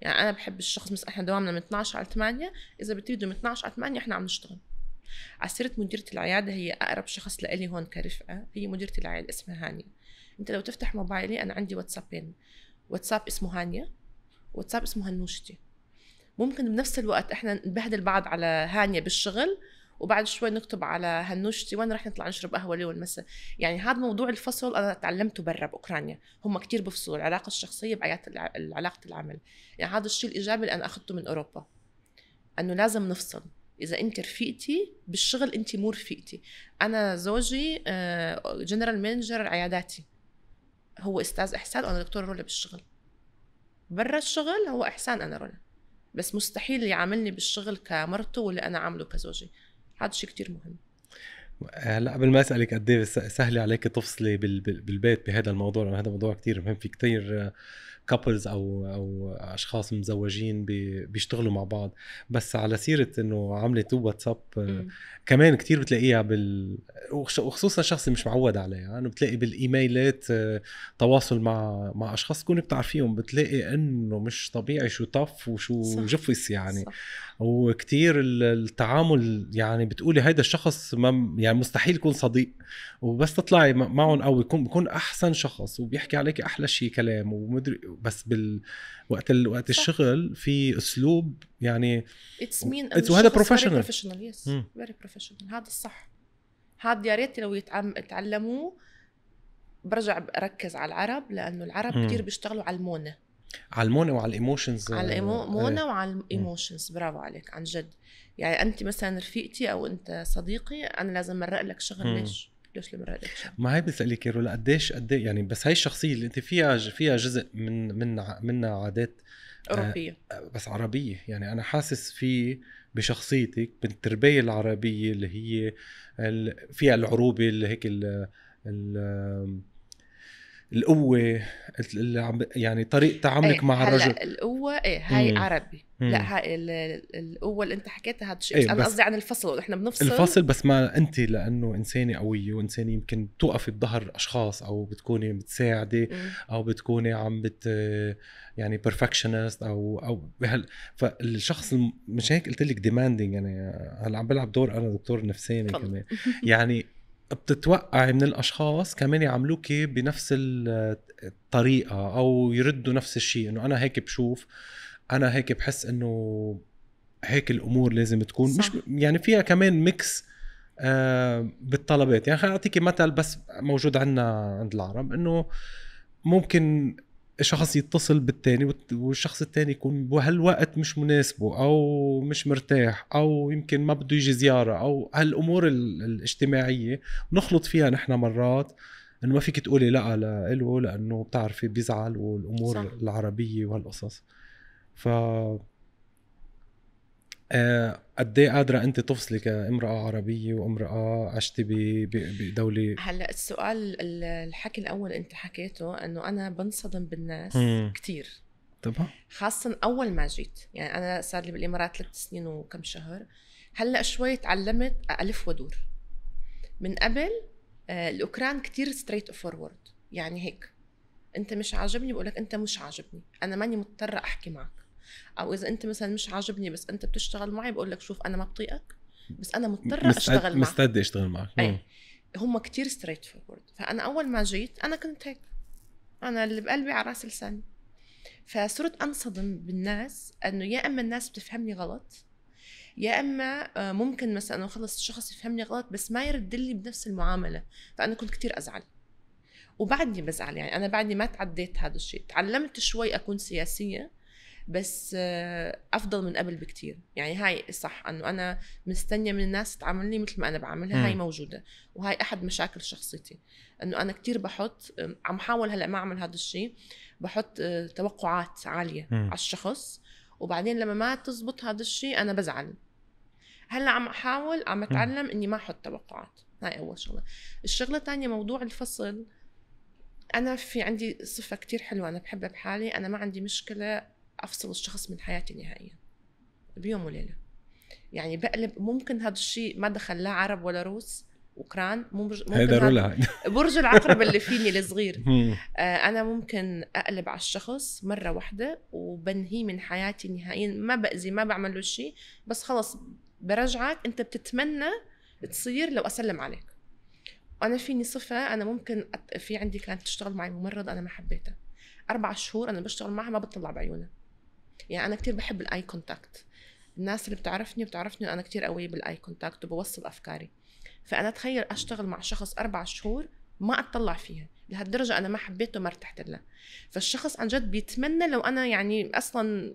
يعني انا بحب الشخص مثلا احنا دوامنا من 12 على 8 اذا بتريدوا من 12 على 8 احنا عم نشتغل على سيرة مديرة العيادة هي أقرب شخص لإلي هون كرفقة هي مديرة العيادة اسمها هانية أنت لو تفتح موبايلي أنا عندي واتسابين واتساب اسمه هانية واتساب اسمه هنوشتي ممكن بنفس الوقت احنا نبهدل بعض على هانيه بالشغل وبعد شوي نكتب على هنوشتي وين رح نطلع نشرب قهوه اليوم المساء يعني هذا موضوع الفصل انا تعلمته برا باوكرانيا هم كتير بفصلوا العلاقه الشخصيه العلاقه العمل يعني هذا الشيء الايجابي اللي انا اخذته من اوروبا انه لازم نفصل اذا انت رفيقتي بالشغل انت مو رفيقتي انا زوجي جنرال آه، مانجر عياداتي هو استاذ احسان وانا دكتور رولا بالشغل برا الشغل هو احسان انا رنا بس مستحيل يعاملني بالشغل كمرته واللي انا عامله كزوجي هذا شيء كتير مهم هلا قبل ما اسالك قد ايه سهله عليك تفصلي بالبيت بهذا الموضوع لانه هذا موضوع كتير مهم في كثير كابلز او او اشخاص مزوجين بيشتغلوا مع بعض بس على سيره انه عملت واتساب كمان كتير بتلاقيها بال وخصوصا الشخص اللي مش معود عليها انه يعني بتلاقي بالايميلات آه، تواصل مع مع اشخاص تكون بتعرفيهم بتلاقي انه مش طبيعي شو طف وشو صح. جفس يعني صح. وكتير التعامل يعني بتقولي هيدا الشخص ما يعني مستحيل يكون صديق وبس تطلعي معهم قوي يكون بيكون احسن شخص وبيحكي عليك احلى شيء كلام ومدري بس بال وقت ال... وقت الشغل في اسلوب يعني اتس مين وهذا بروفيشنال بروفيشنال يس فيري بروفيشنال هذا الصح هذا يا ريت لو يتعلموه برجع بركز على العرب لانه العرب كثير بيشتغلوا على المونه على المونة وعلى الايموشنز على المونة آه. إيه. وعلى الايموشنز برافو عليك عن جد يعني انت مثلا رفيقتي او انت صديقي انا لازم مرق لك شغل م. ليش ليش شغل؟ ما هي بسألك يا رولا قديش قد إيه؟ يعني بس هاي الشخصية اللي انت فيها فيها جزء من من منها عادات آه، أوروبية آه بس عربية يعني أنا حاسس في بشخصيتك بالتربية العربية اللي هي فيها العروبة اللي هيك ال... ال... القوه يعني طريقه تعاملك ايه مع الرجل القوه ايه هاي مم. عربي مم. لا هاي القوه اللي انت حكيتها هذا الشيء ايه انا قصدي عن الفصل احنا بنفصل الفصل بس ما انت لانه انسانه قويه وانسانه يمكن توقفي بظهر اشخاص او بتكوني بتساعدي او بتكوني عم بت يعني بيرفكشنست او او بهال فالشخص مش هيك قلت لك ديماندينج يعني هلا عم بلعب دور انا دكتور نفساني كمان يعني بتتوقعي من الاشخاص كمان يعاملوكي إيه بنفس الطريقه او يردوا نفس الشيء انه انا هيك بشوف انا هيك بحس انه هيك الامور لازم تكون صح. مش يعني فيها كمان ميكس آه بالطلبات يعني خليني اعطيكي مثل بس موجود عندنا عند العرب انه ممكن شخص يتصل بالتاني والشخص التاني يكون بهالوقت مش مناسبه او مش مرتاح او يمكن ما بده يجي زياره او هالامور الاجتماعيه بنخلط فيها نحن مرات انه ما فيك تقولي لا له لانه بتعرفي بيزعل والامور صح. العربيه وهالقصص ف آه، قد ايه قادره انت تفصلي كامراه عربيه وامراه عشتي بدوله هلا السؤال الحكي الاول انت حكيته انه انا بنصدم بالناس مم. كثير طبعا خاصه اول ما جيت يعني انا صار لي بالامارات ثلاث سنين وكم شهر هلا شوي تعلمت الف وادور من قبل آه، الاوكران كثير ستريت فورورد يعني هيك انت مش عاجبني بقول لك انت مش عاجبني انا ماني مضطره احكي معك او اذا انت مثلا مش عاجبني بس انت بتشتغل معي بقول لك شوف انا ما بطيقك بس انا مضطره مستعد اشتغل معك مستعد اشتغل معك اي هم كتير ستريت فورورد فانا اول ما جيت انا كنت هيك انا اللي بقلبي على راس لساني فصرت انصدم بالناس انه يا اما الناس بتفهمني غلط يا اما آه، ممكن مثلا خلص الشخص يفهمني غلط بس ما يرد لي بنفس المعامله فانا كنت كتير ازعل وبعدني بزعل يعني انا بعدني ما تعديت هذا الشيء تعلمت شوي اكون سياسيه بس آه، افضل من قبل بكتير يعني هاي صح انه انا مستنيه من الناس تعاملني مثل ما انا بعاملها هاي موجوده وهاي احد مشاكل شخصيتي انه انا كتير بحط عم حاول هلا ما اعمل هذا الشيء بحط آه، توقعات عاليه م. على الشخص وبعدين لما ما تزبط هذا الشيء انا بزعل هلا عم احاول عم اتعلم اني ما احط توقعات هاي اول شغله الشغله الثانيه موضوع الفصل انا في عندي صفه كتير حلوه انا بحبها بحالي انا ما عندي مشكله افصل الشخص من حياتي نهائيا بيوم وليله يعني بقلب ممكن هذا الشيء ما دخل لا عرب ولا روس اوكران ممكن هيدا برج العقرب اللي فيني الصغير آه انا ممكن اقلب على الشخص مره واحده وبنهيه من حياتي نهائيا ما باذي ما بعمل له شيء بس خلص برجعك انت بتتمنى تصير لو اسلم عليك وانا فيني صفه انا ممكن في عندي كانت تشتغل معي ممرض انا ما حبيتها اربع شهور انا بشتغل معها ما بطلع بعيونها يعني انا كثير بحب الاي كونتاكت الناس اللي بتعرفني بتعرفني انا كثير قويه بالاي كونتاكت وبوصل افكاري فانا تخيل اشتغل مع شخص اربع شهور ما اتطلع فيها لهالدرجه انا ما حبيته ما ارتحت له فالشخص عن جد بيتمنى لو انا يعني اصلا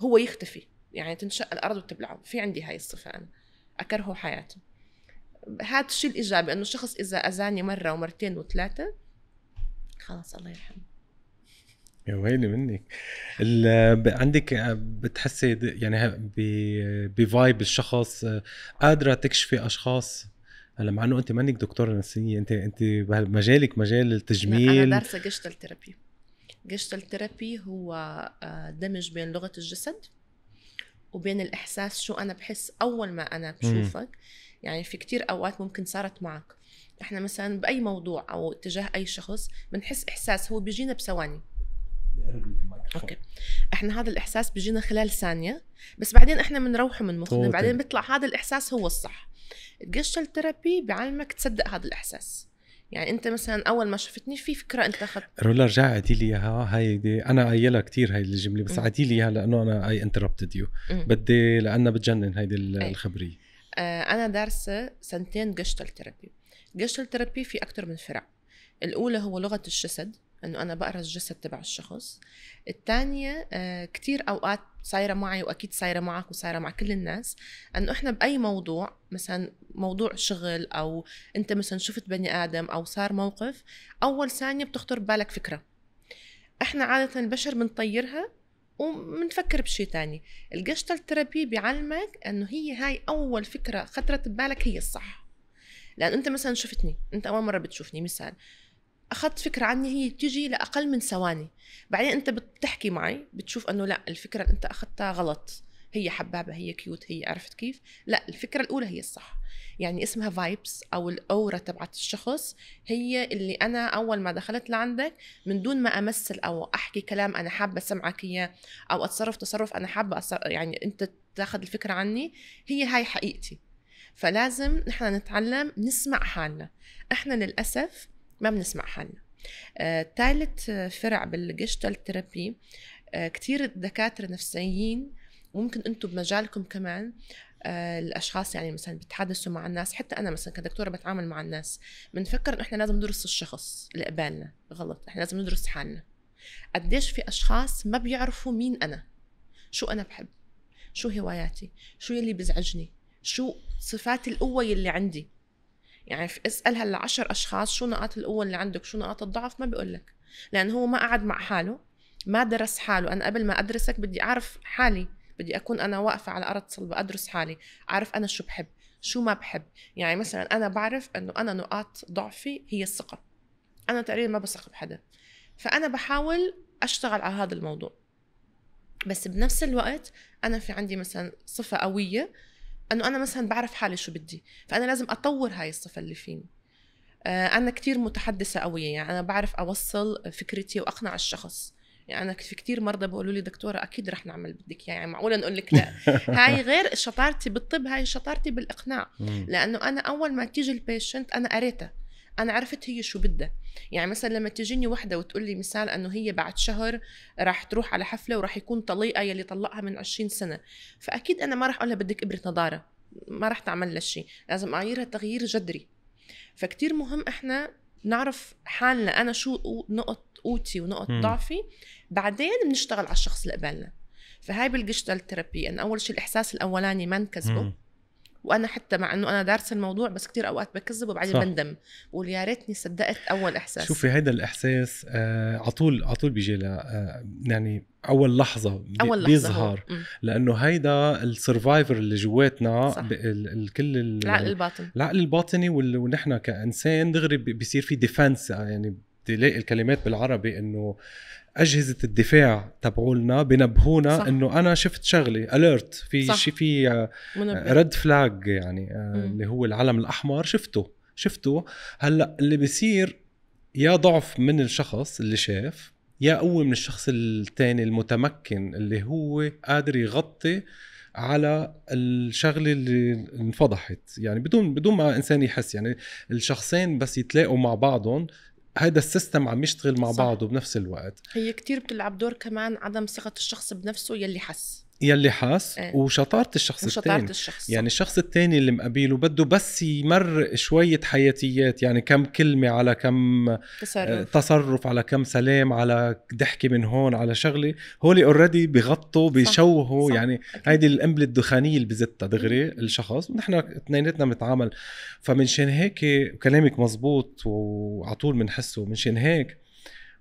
هو يختفي يعني تنشق الارض وتبلعه في عندي هاي الصفه انا اكرهه حياته هذا الشيء الايجابي انه الشخص اذا اذاني مره ومرتين وثلاثه خلاص الله يرحمه يا ويلي منك عندك بتحسي يعني بفايب الشخص قادره تكشفي اشخاص هلا مع انه انت مانك دكتوره نفسيه انت انت مجالك مجال التجميل انا دارسه جشتل ثيرابي جشتل ثيرابي هو آه، دمج بين لغه الجسد وبين الاحساس شو انا بحس اول ما انا بشوفك م. يعني في كتير اوقات ممكن صارت معك احنا مثلا باي موضوع او تجاه اي شخص بنحس احساس هو بيجينا بثواني اوكي احنا هذا الاحساس بيجينا خلال ثانيه بس بعدين احنا بنروحه من مخنا بعدين طيب. بيطلع هذا الاحساس هو الصح الجشتل ثيرابي بعلمك تصدق هذا الاحساس يعني انت مثلا اول ما شفتني في فكره انت اخذت رولا رجع عدي لي اياها هاي دي انا قايلها كثير هاي الجمله بس عدي لي اياها لانه انا اي انتربتد يو بدي لانها بتجنن هيدي إيه. الخبريه آه انا دارسه سنتين جشتل ثيرابي جشتل ثيرابي في اكثر من فرع الاولى هو لغه الجسد انه انا بقرا الجسد تبع الشخص الثانيه آه، كثير اوقات صايره معي واكيد صايره معك وصايره مع كل الناس انه احنا باي موضوع مثلا موضوع شغل او انت مثلا شفت بني ادم او صار موقف اول ثانيه بتخطر ببالك فكره احنا عاده البشر بنطيرها ومنفكر بشيء تاني الجشتل ثيرابي بيعلمك انه هي هاي اول فكره خطرت ببالك هي الصح لان انت مثلا شفتني انت اول مره بتشوفني مثال اخذت فكره عني هي بتيجي لاقل من ثواني بعدين انت بتحكي معي بتشوف انه لا الفكره اللي انت اخذتها غلط هي حبابه هي كيوت هي عرفت كيف لا الفكره الاولى هي الصح يعني اسمها فايبس او الاورا تبعت الشخص هي اللي انا اول ما دخلت لعندك من دون ما امثل او احكي كلام انا حابه اسمعك اياه او اتصرف تصرف انا حابه أصر... يعني انت تاخذ الفكره عني هي هاي حقيقتي فلازم نحن نتعلم نسمع حالنا احنا للاسف ما بنسمع حالنا ثالث آه، آه، فرع بالجشتال ثيرابي كثير الدكاتره نفسيين ممكن انتم بمجالكم كمان آه، الاشخاص يعني مثلا بتحدثوا مع الناس حتى انا مثلا كدكتوره بتعامل مع الناس بنفكر انه احنا لازم ندرس الشخص اللي قبالنا غلط احنا لازم ندرس حالنا قديش في اشخاص ما بيعرفوا مين انا شو انا بحب شو هواياتي شو يلي بزعجني شو صفات القوه يلي عندي يعني اسال هلا عشر اشخاص شو نقاط القوه اللي عندك شو نقاط الضعف ما بيقول لك لانه هو ما قعد مع حاله ما درس حاله انا قبل ما ادرسك بدي اعرف حالي بدي اكون انا واقفه على ارض صلبه ادرس حالي اعرف انا شو بحب شو ما بحب يعني مثلا انا بعرف انه انا نقاط ضعفي هي الثقه انا تقريبا ما بثق بحدا فانا بحاول اشتغل على هذا الموضوع بس بنفس الوقت انا في عندي مثلا صفه قويه انه انا مثلا بعرف حالي شو بدي فانا لازم اطور هاي الصفه اللي فيني آه، انا كثير متحدثه قويه يعني انا بعرف اوصل فكرتي واقنع الشخص يعني انا في كثير مرضى بيقولوا لي دكتوره اكيد رح نعمل بدك يعني معقوله نقول لك لا هاي غير شطارتي بالطب هاي شطارتي بالاقناع لانه انا اول ما تيجي البيشنت انا قريتها انا عرفت هي شو بدها يعني مثلا لما تجيني وحده وتقول لي مثال انه هي بعد شهر راح تروح على حفله وراح يكون طليقه يلي طلقها من 20 سنه فاكيد انا ما راح اقول لها بدك ابره نضاره ما راح تعمل لها شيء لازم اغيرها تغيير جذري فكتير مهم احنا نعرف حالنا انا شو نقط قوتي ونقط ضعفي بعدين بنشتغل على الشخص اللي قبالنا فهاي بالجشتال ثيرابي ان اول شيء الاحساس الاولاني ما نكذبه وانا حتى مع انه انا دارسه الموضوع بس كتير اوقات بكذب وبعدين بندم بقول يا ريتني صدقت اول احساس شوفي هذا الاحساس آه على طول على طول بيجي آه يعني اول لحظه اول لحظه بيظهر لانه هيدا السرفايفر اللي جواتنا الكل العقل الباطن العقل الباطني ونحن كانسان دغري بيصير في ديفنس يعني تلاقي الكلمات بالعربي انه اجهزه الدفاع تبعولنا بنبهونا انه انا شفت شغله اليرت في شيء في ريد آه، فلاج يعني آه، م. اللي هو العلم الاحمر شفته شفته هلا اللي بصير يا ضعف من الشخص اللي شاف يا قوه من الشخص الثاني المتمكن اللي هو قادر يغطي على الشغله اللي انفضحت يعني بدون بدون ما انسان يحس يعني الشخصين بس يتلاقوا مع بعضهم هيدا السيستم عم يشتغل مع صح. بعضه بنفس الوقت هي كتير بتلعب دور كمان عدم ثقة الشخص بنفسه يلي حس يلي حاس ايه. وشطاره الشخص وشطارة الشخص يعني الشخص الثاني اللي مقابله بده بس يمرق شويه حياتيات يعني كم كلمه على كم آه، تصرف, تصرف على كم سلام على ضحكه من هون على شغله هولي اوريدي بغطوا بيشوهوا صح. يعني هيدي القنبله الدخانيه اللي بزتها دغري الشخص ونحن اثنيناتنا بنتعامل فمنشان هيك كلامك مزبوط وعلى طول بنحسه منشان هيك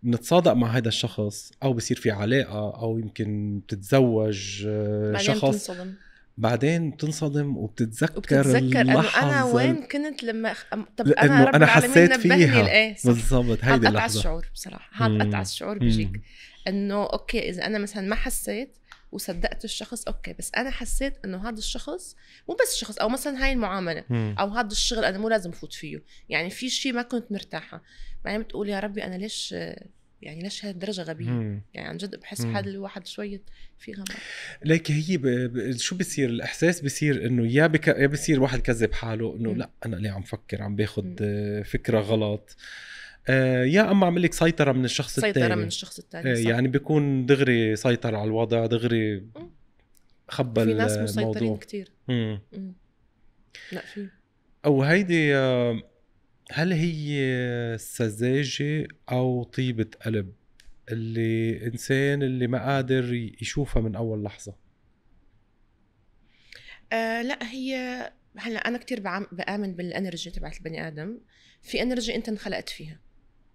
بنتصادق مع هذا الشخص او بصير في علاقه او يمكن بتتزوج آه، بعدين شخص بتنصدم. بعدين بتنصدم وبتتذكر وبتتذكر انه انا وين كنت لما طب انا رب انا حسيت فيها بالضبط هيدي اللحظه اتعس الشعور بصراحه هذا اتعس شعور بيجيك انه اوكي اذا انا مثلا ما حسيت وصدقت الشخص اوكي بس انا حسيت انه هذا الشخص مو بس الشخص او مثلا هاي المعامله او هذا الشغل انا مو لازم افوت فيه يعني في شيء ما كنت مرتاحه بعدين يعني بتقول يا ربي انا ليش يعني ليش هالدرجه غبيه مم. يعني عن جد بحس بحال الواحد شويه في غباء ليك هي ب... ب... شو بصير الاحساس بصير انه يا بك... يا بصير واحد كذب حاله انه لا انا ليه عم فكر عم باخذ فكره غلط آه، يا اما اعمل لك سيطره من الشخص الثاني سيطره التاني. من الشخص الثاني آه، يعني بيكون دغري سيطر على الوضع دغري خبى في ناس مسيطرين كثير لا في او هيدي آه، هل هي سذاجه او طيبه قلب اللي انسان اللي ما قادر يشوفها من اول لحظه آه لا هي هلا انا كثير بامن بالانرجي تبعت البني ادم في انرجي انت انخلقت فيها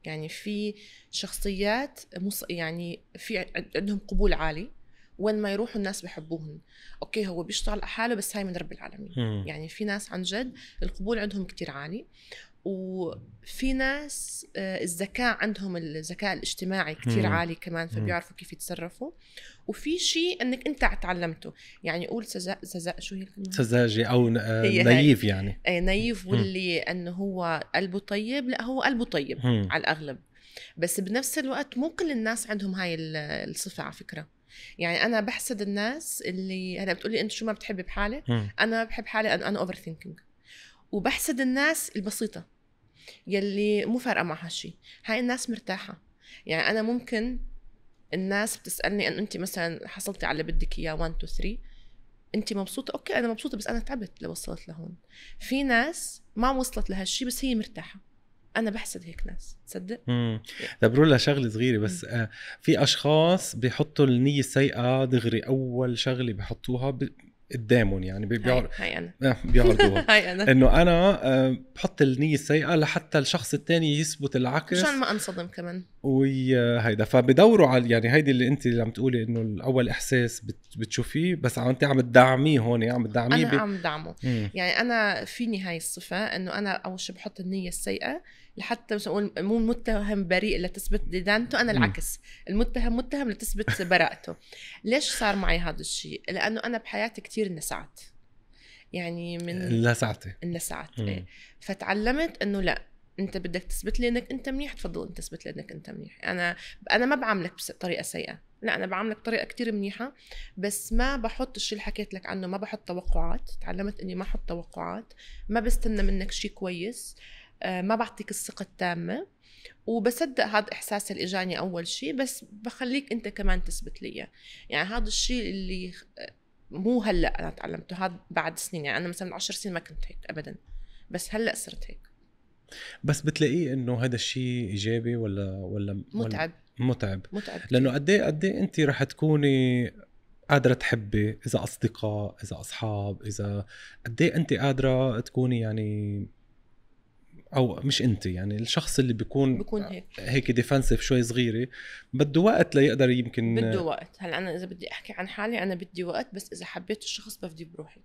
يعني في شخصيات مص... يعني في عندهم قبول عالي وين ما يروحوا الناس بحبوهم اوكي هو بيشتغل لحاله بس هاي من رب العالمين يعني في ناس عن جد القبول عندهم كتير عالي وفي ناس آه، الذكاء عندهم الذكاء الاجتماعي كثير مم. عالي كمان فبيعرفوا كيف يتصرفوا وفي شيء انك انت تعلمته يعني قول سزا سزا شو هي الكلمه سذاجي او نايف آه، يعني اي آه، نايف واللي انه هو قلبه طيب لا هو قلبه طيب مم. على الاغلب بس بنفس الوقت مو كل الناس عندهم هاي الصفه على فكره يعني انا بحسد الناس اللي هلا بتقولي انت شو ما بتحبي بحالك انا بحب حالي انا اوفر ثينكينج وبحسد الناس البسيطة يلي مو فارقة معها شيء هاي الناس مرتاحة يعني أنا ممكن الناس بتسألني أن أنت مثلا حصلتي على اللي بدك إياه 1 2 3 أنت مبسوطة أوكي أنا مبسوطة بس أنا تعبت لوصلت لهون في ناس ما وصلت لهالشيء بس هي مرتاحة انا بحسد هيك ناس تصدق امم دبرولا طيب شغله صغيره بس آه في اشخاص بيحطوا النيه السيئه دغري اول شغله بحطوها قدامهم يعني بيعرض هاي انا آه، بيعرضوها هاي انا انه انا آه، بحط النيه السيئه لحتى الشخص الثاني يثبت العكس مشان ما انصدم كمان وهيدا آه، فبدوروا على يعني هيدي اللي انت اللي عم تقولي انه الاول احساس بتشوفيه بس عم انت عم تدعميه هون يعني عم تدعميه انا ب... عم دعمه يعني انا فيني هاي الصفه انه انا اول شيء بحط النيه السيئه لحتى مش اقول مو متهم بريء لتثبت ادانته انا العكس المتهم متهم لتثبت براءته ليش صار معي هذا الشيء لانه انا بحياتي كثير نسعت يعني من انلسعتي انلسعت إيه. فتعلمت انه لا انت بدك تثبت لي انك انت منيح تفضل انت تثبت لي انك انت منيح انا انا ما بعاملك بطريقه سيئه لا انا بعاملك بطريقه كثير منيحه بس ما بحط الشيء اللي حكيت لك عنه ما بحط توقعات تعلمت اني ما احط توقعات ما بستنى منك شيء كويس آه، ما بعطيك الثقة التامة وبصدق هذا الاحساس اللي اجاني اول شيء بس بخليك انت كمان تثبت لي اياه يعني هذا الشيء اللي مو هلا انا تعلمته هذا بعد سنين يعني انا مثلا 10 سنين ما كنت هيك ابدا بس هلا صرت هيك بس بتلاقيه انه هذا الشيء ايجابي ولا ولا متعب متعب متعب لانه قد ايه قد ايه انت رح تكوني قادره تحبي اذا اصدقاء اذا اصحاب اذا قد ايه انت قادره تكوني يعني او مش انت يعني الشخص اللي بيكون بيكون هيك هيك ديفنسيف شوي صغيره بده وقت ليقدر يمكن بده وقت هلا انا اذا بدي احكي عن حالي انا بدي وقت بس اذا حبيت الشخص بفدي بروحي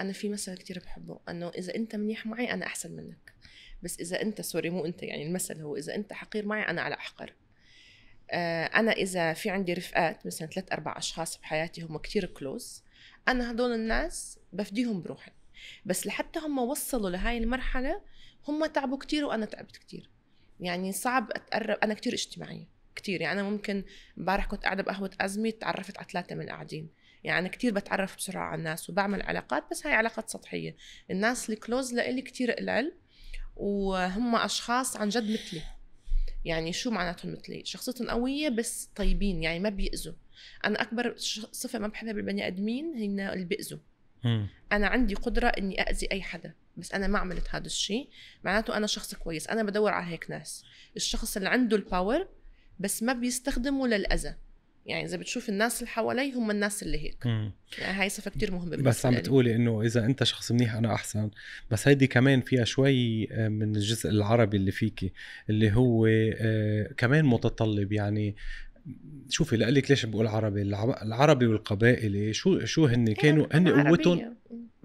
انا في مثل كتير بحبه انه اذا انت منيح معي انا احسن منك بس اذا انت سوري مو انت يعني المثل هو اذا انت حقير معي انا على احقر آه، انا اذا في عندي رفقات مثلا ثلاث اربع اشخاص بحياتي هم كتير كلوز انا هدول الناس بفديهم بروحي بس لحتى هم وصلوا لهاي المرحله هم تعبوا كتير وانا تعبت كتير يعني صعب اتقرب انا كتير اجتماعيه كتير يعني انا ممكن امبارح كنت قاعده بقهوه ازمي تعرفت على ثلاثه من قاعدين يعني انا كتير بتعرف بسرعه على الناس وبعمل علاقات بس هاي علاقات سطحيه الناس اللي كلوز لإلي كتير قلال وهم اشخاص عن جد مثلي يعني شو معناتهم مثلي شخصيتهم قويه بس طيبين يعني ما بيأذوا انا اكبر صفه ما بحبها بالبني ادمين هن اللي بيأذوا م. انا عندي قدره اني اذي اي حدا بس انا ما عملت هذا الشيء معناته انا شخص كويس انا بدور على هيك ناس الشخص اللي عنده الباور بس ما بيستخدمه للاذى يعني اذا بتشوف الناس اللي حوالي هم الناس اللي هيك يعني هاي صفه كثير مهمه بس عم بتقولي انه اذا انت شخص منيح انا احسن بس هيدي كمان فيها شوي آه، من الجزء العربي اللي فيكي اللي هو آه، كمان متطلب يعني شوفي لقلك ليش بقول عربي العربي والقبائلي شو شو هن كانوا هن قوتهم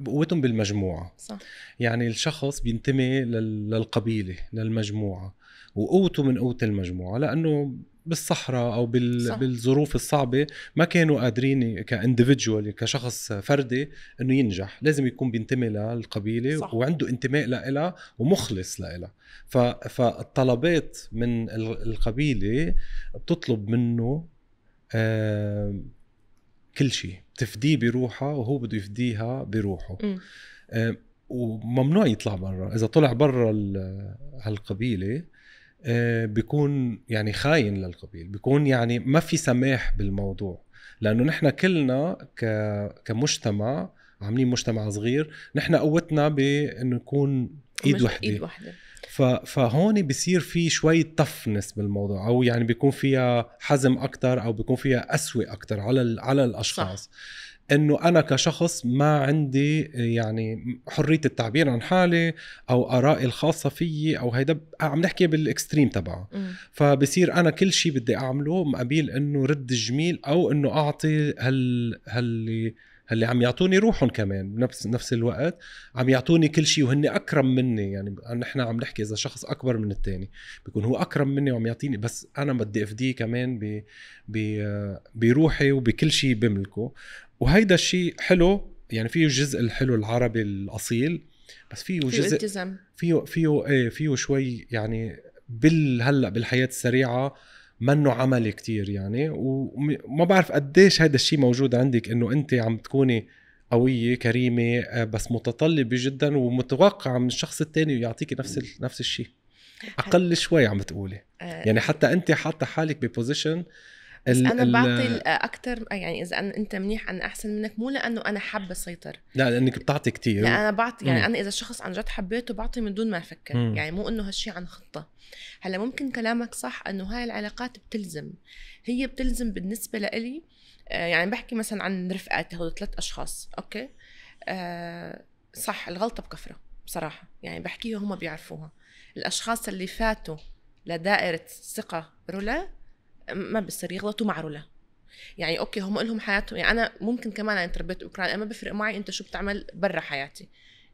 قوتهم بالمجموعه صح. يعني الشخص بينتمي للقبيله للمجموعه وقوته من قوه المجموعه لانه بالصحراء او بال... صح. بالظروف الصعبه ما كانوا قادرين كاندفجوال كشخص فردي انه ينجح لازم يكون بينتمي للقبيله صح. وعنده انتماء لها ومخلص لها ف... فالطلبات من القبيله بتطلب منه آه... كل شيء تفديه بروحها وهو بده يفديها بروحه وممنوع يطلع برا اذا طلع برا هالقبيله آه، بيكون يعني خاين للقبيل بيكون يعني ما في سماح بالموضوع لانه نحن كلنا كمجتمع عاملين مجتمع صغير نحن قوتنا بانه نكون ايد وحده ايد وحده فهون بصير في شوي طفنس بالموضوع او يعني بيكون فيها حزم اكثر او بيكون فيها قسوه اكثر على على الاشخاص صح. انه انا كشخص ما عندي يعني حريه التعبير عن حالي او ارائي الخاصه فيي او هيدا عم نحكي بالاكستريم تبعه فبصير انا كل شيء بدي اعمله مقابل انه رد الجميل او انه اعطي هال هاللي هاللي عم يعطوني روحهم كمان بنفس نفس الوقت عم يعطوني كل شيء وهن اكرم مني يعني نحن عم نحكي اذا شخص اكبر من الثاني بيكون هو اكرم مني وعم يعطيني بس انا بدي افديه كمان ب بروحي وبكل شيء بملكه وهيدا الشيء حلو يعني فيه جزء الحلو العربي الاصيل بس فيه جزء فيه فيه فيه, ايه فيه شوي يعني بال هلا بالحياه السريعه منه عملي كتير يعني وما بعرف قديش هذا الشيء موجود عندك انه انت عم تكوني قوية كريمة آه، بس متطلبة جدا ومتوقعة من الشخص الثاني يعطيكي نفس نفس الشيء اقل شوي عم تقولي آه. يعني حتى انت حاطه حالك ببوزيشن بس انا بعطي اكثر يعني اذا انت منيح انا احسن منك مو لانه انا حابه اسيطر لا لانك بتعطي كثير لا انا بعطي يعني مم. انا اذا الشخص عن جد حبيته بعطي من دون ما افكر مم. يعني مو انه هالشيء عن خطه هلا ممكن كلامك صح انه هاي العلاقات بتلزم هي بتلزم بالنسبه لإلي آه، يعني بحكي مثلا عن رفقاتي هدول ثلاث اشخاص اوكي أه صح الغلطه بكفره بصراحه يعني بحكيها هم بيعرفوها الاشخاص اللي فاتوا لدائره ثقه رولا ما بصير يغلطوا مع رولا يعني اوكي هم لهم حياتهم يعني انا ممكن كمان انا تربيت اوكرانيا ما بفرق معي انت شو بتعمل برا حياتي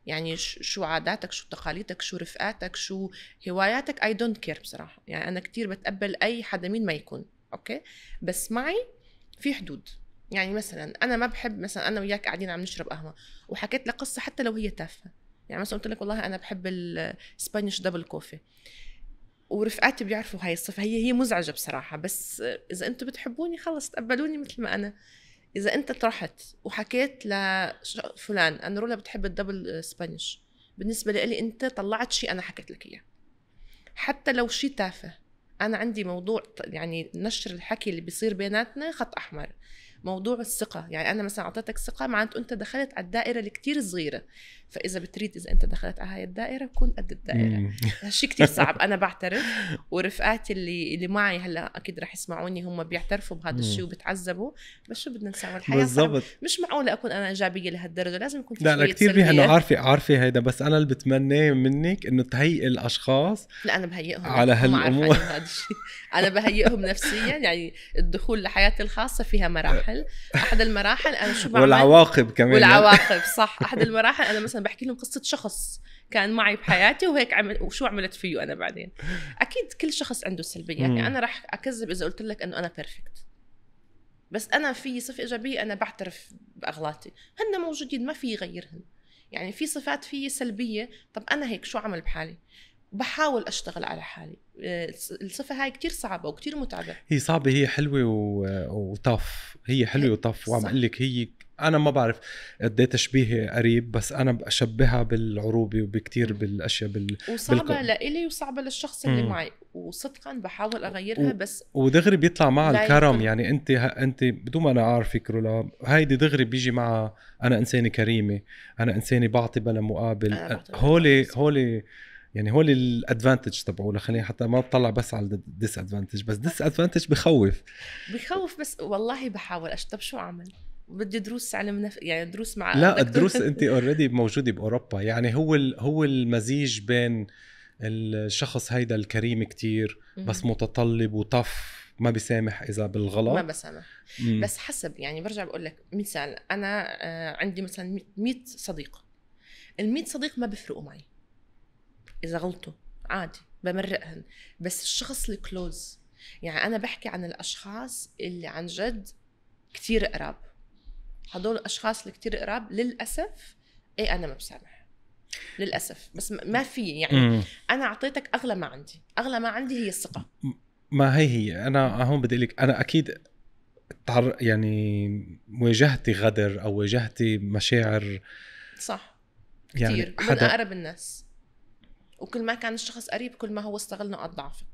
يعني شو عاداتك شو تقاليدك شو رفقاتك شو هواياتك اي دونت كير بصراحه يعني انا كتير بتقبل اي حدا مين ما يكون اوكي بس معي في حدود يعني مثلا انا ما بحب مثلا انا وياك قاعدين عم نشرب قهوه وحكيت لك قصه حتى لو هي تافهه يعني مثلا قلت لك والله انا بحب السبانيش دبل كوفي ورفقاتي بيعرفوا هاي الصفه هي هي مزعجه بصراحه بس اذا انتم بتحبوني خلص تقبلوني مثل ما انا اذا انت طرحت وحكيت لفلان انا رولا بتحب الدبل سبانيش بالنسبه لي انت طلعت شيء انا حكيت لك اياه حتى لو شيء تافه انا عندي موضوع يعني نشر الحكي اللي بيصير بيناتنا خط احمر موضوع الثقه يعني انا مثلا اعطيتك ثقه معناته انت دخلت على الدائره اللي كثير صغيره فاذا بتريد اذا انت دخلت على هاي الدائره كون قد الدائره هالشيء كتير صعب انا بعترف ورفقاتي اللي اللي معي هلا اكيد رح يسمعوني هم بيعترفوا بهذا الشيء وبتعذبوا بس شو بدنا نسوي الحياه بالضبط مش معقوله اكون انا ايجابيه لهالدرجه لازم يكون في لا كثير بيها انه عارفه عارفه هيدا بس انا اللي بتمنى منك انه تهيئ الاشخاص لا انا بهيئهم على هالامور هذا الشيء انا بهيئهم نفسيا يعني الدخول لحياتي الخاصه فيها مراحل المراحل احد المراحل انا شو بعمل والعواقب كمان والعواقب صح احد المراحل انا مثلا بحكي لهم قصه شخص كان معي بحياتي وهيك عمل وشو عملت فيه انا بعدين اكيد كل شخص عنده سلبيات يعني انا راح اكذب اذا قلت لك انه انا بيرفكت بس انا في صفه ايجابيه انا بعترف باغلاطي هن موجودين ما في يغيرهن يعني في صفات في سلبيه طب انا هيك شو اعمل بحالي بحاول اشتغل على حالي آه، الصفه هاي كتير صعبه وكتير متعبه هي صعبه هي حلوه و... وطف هي حلوه وطف وعم اقول لك هي انا ما بعرف قد إيه تشبيهي قريب بس انا بشبهها بالعروبه وبكثير بالاشياء بال وصعبه بالك... لإلي وصعبه للشخص اللي م. معي وصدقا بحاول اغيرها و... بس ودغري بيطلع مع الكرم يطلع. يعني انت ه... انت بدون ما انا اعرفك رولا هيدي دغري بيجي مع انا انسانه كريمه انا انسانه بعطي بلا مقابل آه، هولي هولي يعني هو الادفانتج تبعه خلينا حتى ما نطلع بس على الديس ادفانتج بس ديس ادفانتج بخوف بخوف بس والله بحاول طب شو اعمل بدي دروس علم نف... يعني دروس مع لا الدروس انت اوريدي موجوده باوروبا يعني هو ال... هو المزيج بين الشخص هيدا الكريم كتير بس متطلب وطف ما بسامح اذا بالغلط ما بسامح مم. بس حسب يعني برجع بقول لك مثال انا آه، عندي مثلا 100 صديق ال 100 صديق ما بيفرقوا معي اذا غلطوا عادي بمرقهن بس الشخص الكلوز يعني انا بحكي عن الاشخاص اللي عن جد كثير قراب هدول الاشخاص اللي كثير قراب للاسف ايه انا ما بسامح للاسف بس ما في يعني م. انا اعطيتك اغلى ما عندي اغلى ما عندي هي الثقه ما هي هي انا هون بدي لك انا اكيد تعر يعني واجهتي غدر او واجهتي مشاعر صح كثير يعني حدا من اقرب الناس وكل ما كان الشخص قريب كل ما هو استغل نقاط ضعفك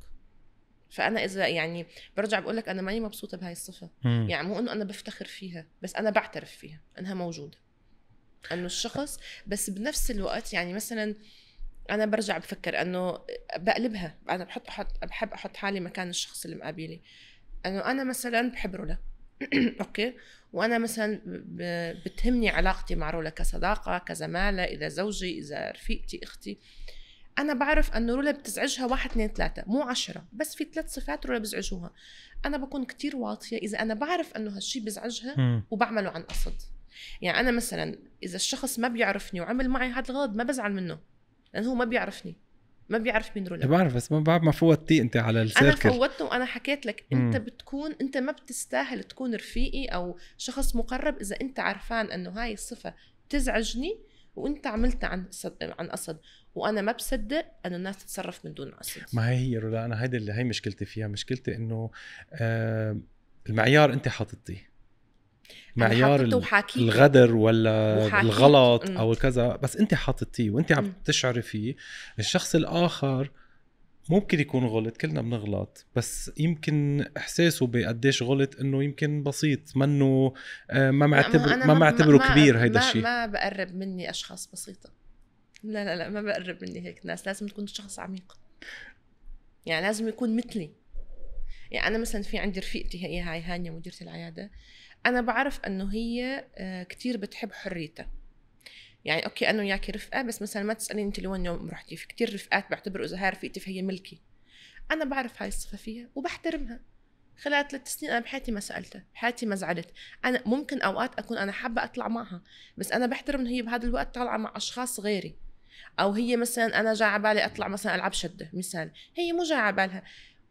فانا اذا يعني برجع بقول لك انا ماني مبسوطه بهاي الصفه مم. يعني مو انه انا بفتخر فيها بس انا بعترف فيها انها موجوده انه الشخص بس بنفس الوقت يعني مثلا انا برجع بفكر انه بقلبها انا بحط احط بحب احط حالي مكان الشخص اللي مقابلي انه انا مثلا بحب رولا اوكي وانا مثلا بتهمني علاقتي مع رولا كصداقه كزماله اذا زوجي اذا رفيقتي اختي انا بعرف انه رولا بتزعجها واحد اثنين ثلاثه مو عشرة بس في ثلاث صفات رولا بزعجوها انا بكون كتير واطيه اذا انا بعرف انه هالشي بزعجها وبعمله عن قصد يعني انا مثلا اذا الشخص ما بيعرفني وعمل معي هذا الغلط ما بزعل منه لانه هو ما بيعرفني ما بيعرف مين رولا بعرف بس ما بعرف ما فوتتي انت على السيركل انا فوتته وانا حكيت لك انت مم. بتكون انت ما بتستاهل تكون رفيقي او شخص مقرب اذا انت عرفان انه هاي الصفه بتزعجني وانت عملت عن عن قصد وانا ما بصدق انه الناس تتصرف من دون قصد ما هي هي انا هيدا اللي هي مشكلتي فيها مشكلتي انه آه المعيار انت حاططيه معيار الغدر ولا الغلط او كذا بس انت حاططيه وانت عم تشعري فيه الشخص الاخر ممكن يكون غلط كلنا بنغلط بس يمكن احساسه بقديش غلط انه يمكن بسيط منه آه، ما معتبر ما معتبره كبير هيدا الشيء ما بقرب مني اشخاص بسيطه لا لا لا ما بقرب مني هيك ناس لازم تكون شخص عميق يعني لازم يكون مثلي يعني انا مثلا في عندي رفيقتي هي هاي هانيا مديره العياده انا بعرف انه هي آه، كثير بتحب حريتها يعني اوكي انا وياكي رفقه بس مثلا ما تساليني انت لوين يوم رحتي في كثير رفقات بعتبروا اذا هاي رفيقتي فهي ملكي انا بعرف هاي الصفه فيها وبحترمها خلال ثلاث سنين انا بحياتي ما سالتها بحياتي ما زعلت انا ممكن اوقات اكون انا حابه اطلع معها بس انا بحترم انه هي بهذا الوقت طالعه مع اشخاص غيري او هي مثلا انا جاي على بالي اطلع مثلا العب شده مثال هي مو جاي على بالها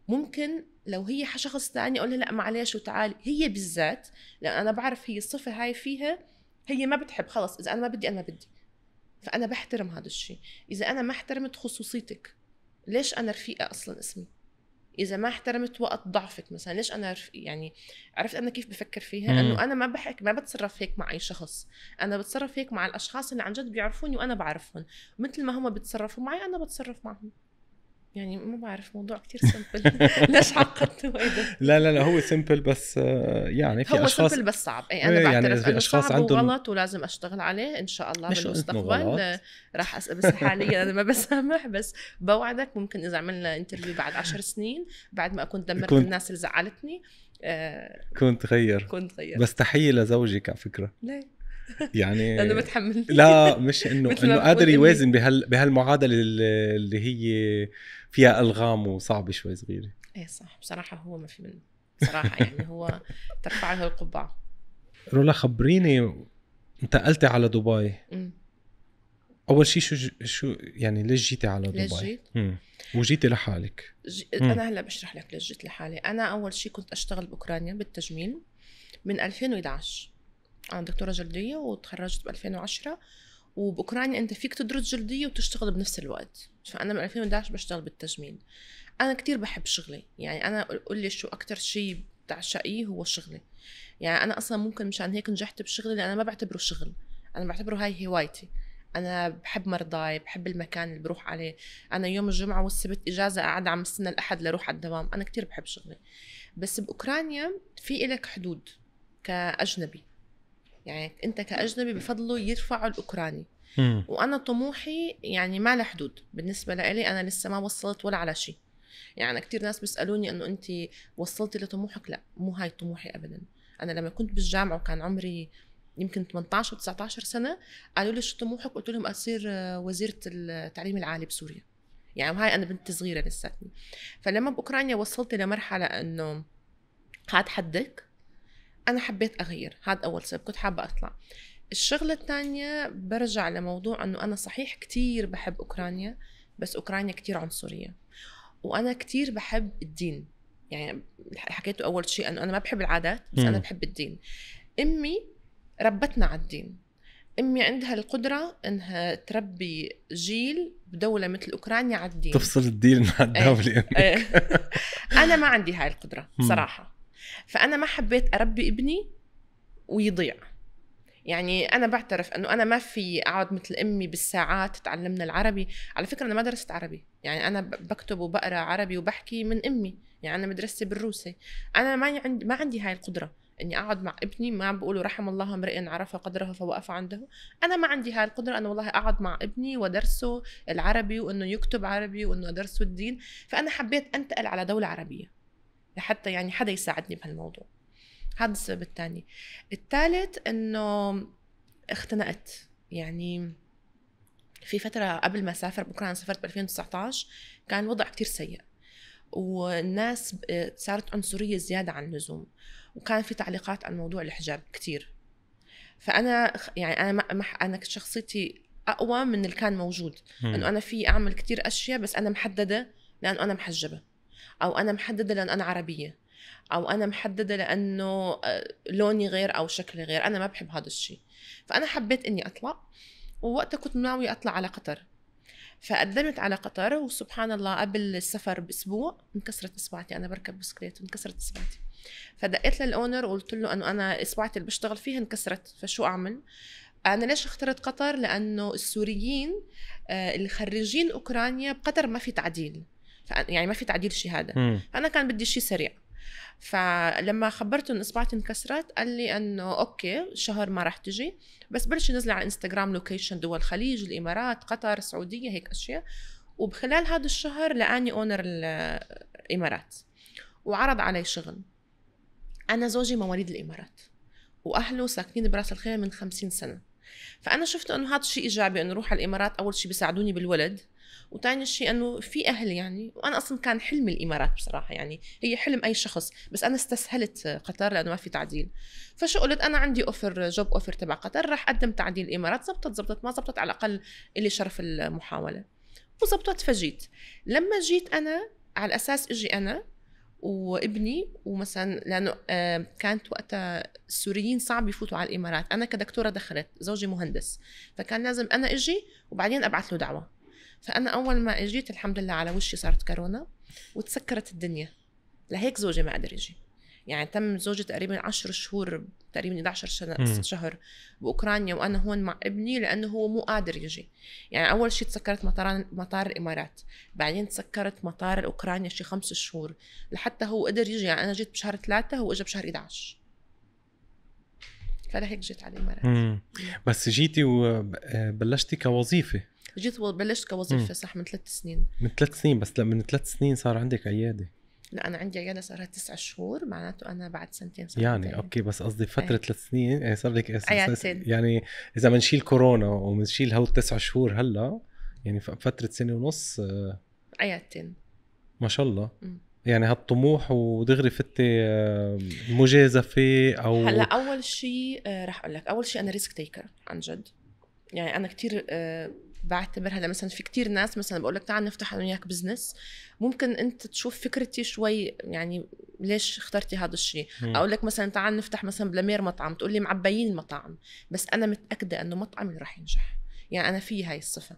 ممكن لو هي شخص ثاني اقول لها لا معلش وتعالي هي بالذات لان انا بعرف هي الصفه هاي فيها هي ما بتحب خلص اذا انا ما بدي انا ما بدي فانا بحترم هذا الشيء اذا انا ما احترمت خصوصيتك ليش انا رفيقه اصلا اسمي اذا ما احترمت وقت ضعفك مثلا ليش انا رفيق يعني عرفت انا كيف بفكر فيها انه انا ما بحك ما بتصرف هيك مع اي شخص انا بتصرف هيك مع الاشخاص اللي عن جد بيعرفوني وانا بعرفهم مثل ما هم بيتصرفوا معي انا بتصرف معهم يعني ما بعرف موضوع كتير سمبل ليش عقدته لا لا لا هو سمبل بس آه، يعني في هو اشخاص سمبل بس صعب اي انا إيه، يعني بعترف انه اشخاص صعب عندهم غلط ولازم اشتغل عليه ان شاء الله مش بالمستقبل آه، راح أس... بس حاليا انا ما بسامح بس بوعدك ممكن اذا عملنا انترفيو بعد عشر سنين بعد ما اكون دمرت كنت... الناس اللي زعلتني آه... كنت غير كنت غير بس تحيه لزوجك على فكره ليه يعني لانه بتحملني لا مش انه انه قادر يوازن بهال بهالمعادله اللي هي فيها الغام وصعبه شوي صغيره ايه صح بصراحه هو ما في منه بصراحه يعني هو ترفع له القبعه رولا خبريني انتقلتي على دبي م. اول شيء شو شو يعني ليش جيتي على دبي؟ ليش جيت؟ وجيتي لحالك؟ ج... انا هلا بشرح لك ليش جيت لحالي، انا اول شيء كنت اشتغل باوكرانيا بالتجميل من 2011 انا دكتوره جلديه وتخرجت ب 2010 وباوكرانيا يعني انت فيك تدرس جلديه وتشتغل بنفس الوقت فانا من 2011 بشتغل بالتجميل انا كتير بحب شغلي يعني انا قول لي شو اكثر شيء بتعشقيه هو شغلي يعني انا اصلا ممكن مشان هيك نجحت بشغلي لان انا ما بعتبره شغل انا بعتبره هاي هوايتي انا بحب مرضاي بحب المكان اللي بروح عليه انا يوم الجمعه والسبت اجازه قاعده عم استنى الاحد لروح على الدوام انا كثير بحب شغلي بس باوكرانيا في لك حدود كاجنبي يعني انت كاجنبي بفضلوا يرفعوا الاوكراني وانا طموحي يعني ما له حدود بالنسبه لإلي انا لسه ما وصلت ولا على شيء يعني كثير ناس بيسالوني انه انت وصلتي لطموحك لا مو هاي طموحي ابدا انا لما كنت بالجامعه وكان عمري يمكن 18 و 19 سنه قالوا لي شو طموحك قلت لهم اصير وزيره التعليم العالي بسوريا يعني هاي انا بنت صغيره لساتني فلما باوكرانيا وصلت لمرحله انه قاعد حدك انا حبيت اغير هذا اول سبب كنت حابه اطلع الشغله الثانيه برجع لموضوع انه انا صحيح كتير بحب اوكرانيا بس اوكرانيا كتير عنصريه وانا كتير بحب الدين يعني حكيته اول شيء انه انا ما بحب العادات بس انا بحب الدين امي ربتنا على الدين امي عندها القدره انها تربي جيل بدوله مثل اوكرانيا على الدين تفصل الدين عن الدوله إيه، إيه. انا ما عندي هاي القدره صراحه فانا ما حبيت اربي ابني ويضيع يعني انا بعترف انه انا ما في اقعد مثل امي بالساعات تعلمنا العربي على فكره انا ما درست عربي يعني انا بكتب وبقرا عربي وبحكي من امي يعني انا مدرستي بالروسي انا ما عندي ما عندي هاي القدره اني اقعد مع ابني ما بقولوا رحم الله امرئ عرف قدره فوقف عنده انا ما عندي هاي القدره انا والله اقعد مع ابني ودرسه العربي وانه يكتب عربي وانه ادرسه الدين فانا حبيت انتقل على دوله عربيه لحتى يعني حدا يساعدني بهالموضوع هذا السبب الثاني الثالث انه اختنقت يعني في فترة قبل ما أسافر بكرة أنا سافرت ب 2019 كان الوضع كتير سيء والناس صارت عنصرية زيادة عن اللزوم وكان في تعليقات عن موضوع الحجاب كتير فأنا يعني أنا ما أنا شخصيتي أقوى من اللي كان موجود إنه أنا في أعمل كتير أشياء بس أنا محددة لأنه أنا محجبة او انا محدده لان انا عربيه او انا محدده لانه آه، لوني غير او شكلي غير انا ما بحب هذا الشيء فانا حبيت اني اطلع ووقتها كنت ناويه اطلع على قطر فقدمت على قطر وسبحان الله قبل السفر باسبوع انكسرت اصبعتي انا بركب بسكليت وانكسرت اصبعتي فدقيت للاونر وقلت له انه انا اصبعتي اللي بشتغل فيها انكسرت فشو اعمل؟ انا ليش اخترت قطر؟ لانه السوريين آه، اللي خريجين اوكرانيا بقطر ما في تعديل يعني ما في تعديل شهاده هذا انا كان بدي شيء سريع فلما خبرته ان اصبعتي انكسرت قال لي انه اوكي شهر ما راح تجي بس بلش ينزل على انستغرام لوكيشن دول الخليج الامارات قطر السعوديه هيك اشياء وبخلال هذا الشهر لقاني اونر الامارات وعرض علي شغل انا زوجي مواليد الامارات واهله ساكنين براس الخيمه من خمسين سنه فانا شفت انه هذا شيء ايجابي انه روح على الامارات اول شيء بيساعدوني بالولد وثاني شيء انه في اهل يعني وانا اصلا كان حلم الامارات بصراحه يعني هي حلم اي شخص بس انا استسهلت قطر لانه ما في تعديل فشو قلت انا عندي اوفر جوب اوفر تبع قطر راح اقدم تعديل الامارات زبطت زبطت ما زبطت على الاقل اللي شرف المحاوله وزبطت فجيت لما جيت انا على اساس اجي انا وابني ومثلا لانه كانت وقتها السوريين صعب يفوتوا على الامارات انا كدكتوره دخلت زوجي مهندس فكان لازم انا اجي وبعدين ابعث له دعوه فانا اول ما اجيت الحمد لله على وشي صارت كورونا وتسكرت الدنيا لهيك زوجي ما قدر يجي يعني تم زوجي تقريبا 10 شهور تقريبا 11 سنة شهر باوكرانيا وانا هون مع ابني لانه هو مو قادر يجي يعني اول شيء تسكرت مطار مطار الامارات بعدين تسكرت مطار اوكرانيا شي خمس شهور لحتى هو قدر يجي يعني انا جيت بشهر ثلاثة هو اجى بشهر 11 فلهيك جيت على الامارات مم. بس جيتي وبلشتي آه، كوظيفه جيت بلشت كوظيفه صح من ثلاث سنين من ثلاث سنين بس لا من ثلاث سنين صار عندك عياده لا انا عندي عياده صار لها تسع شهور معناته انا بعد سنتين صار يعني اوكي بس قصدي إيه. فتره ثلاث سنين يعني صار لك إيه، يعني اذا بنشيل كورونا وبنشيل هو التسع شهور هلا يعني فتره سنه ونص آه، عيادتين ما شاء الله م. يعني هالطموح ودغري فتي آه، مجازفه او هلا اول شيء آه، رح اقول لك اول شيء انا ريسك تيكر عن جد يعني انا كثير بعتبر هلا مثلا في كتير ناس مثلا بقول لك تعال نفتح انا وياك بزنس ممكن انت تشوف فكرتي شوي يعني ليش اخترتي هذا الشيء اقول لك مثلا تعال نفتح مثلا بلمير مطعم تقول لي معبيين المطعم بس انا متاكده انه مطعمي رح ينجح يعني انا في هاي الصفه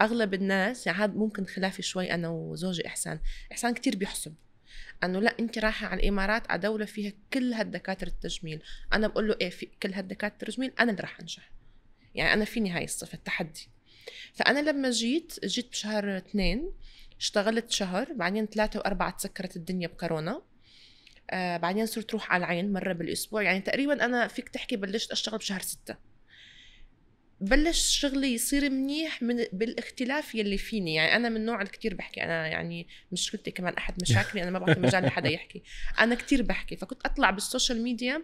اغلب الناس يعني هذا ممكن خلافي شوي انا وزوجي احسان احسان كتير بيحسب انه لا انت رايحه على الامارات على دوله فيها كل هالدكاتره التجميل انا بقول له ايه في كل هالدكاتره التجميل انا اللي راح انجح يعني انا فيني هاي الصفه التحدي فانا لما جيت جيت بشهر اثنين اشتغلت شهر بعدين ثلاثة وأربعة تسكرت الدنيا بكورونا آه بعدين صرت روح على العين مرة بالأسبوع يعني تقريبا أنا فيك تحكي بلشت أشتغل بشهر ستة بلش شغلي يصير منيح من بالاختلاف يلي فيني يعني انا من النوع اللي كثير بحكي انا يعني مشكلتي كمان احد مشاكلي انا ما بعطي مجال لحدا يحكي انا كثير بحكي فكنت اطلع بالسوشيال ميديا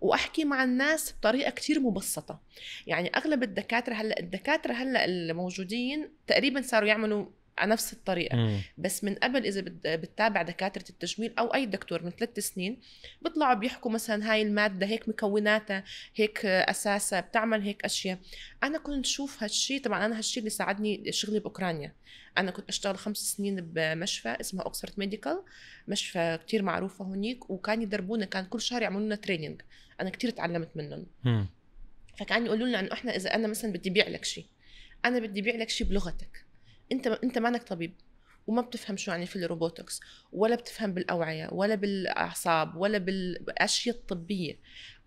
واحكي مع الناس بطريقه كثير مبسطه يعني اغلب الدكاتره هلا الدكاتره هلا الموجودين تقريبا صاروا يعملوا على نفس الطريقه مم. بس من قبل اذا بتتابع دكاتره التجميل او اي دكتور من ثلاث سنين بيطلعوا بيحكوا مثلا هاي الماده هيك مكوناتها هيك اساسها بتعمل هيك اشياء انا كنت شوف هالشيء طبعا انا هالشيء اللي ساعدني شغلي باوكرانيا انا كنت اشتغل خمس سنين بمشفى اسمها اوكسفورد ميديكال مشفى كتير معروفه هونيك وكان يدربونا كان كل شهر يعملوا لنا تريننج انا كتير تعلمت منهم فكان يقولوا لنا انه احنا اذا انا مثلا بدي بيع لك شيء انا بدي بيع لك شيء بلغتك انت انت ما انك طبيب وما بتفهم شو يعني في الروبوتكس ولا بتفهم بالاوعيه ولا بالاعصاب ولا بالاشياء الطبيه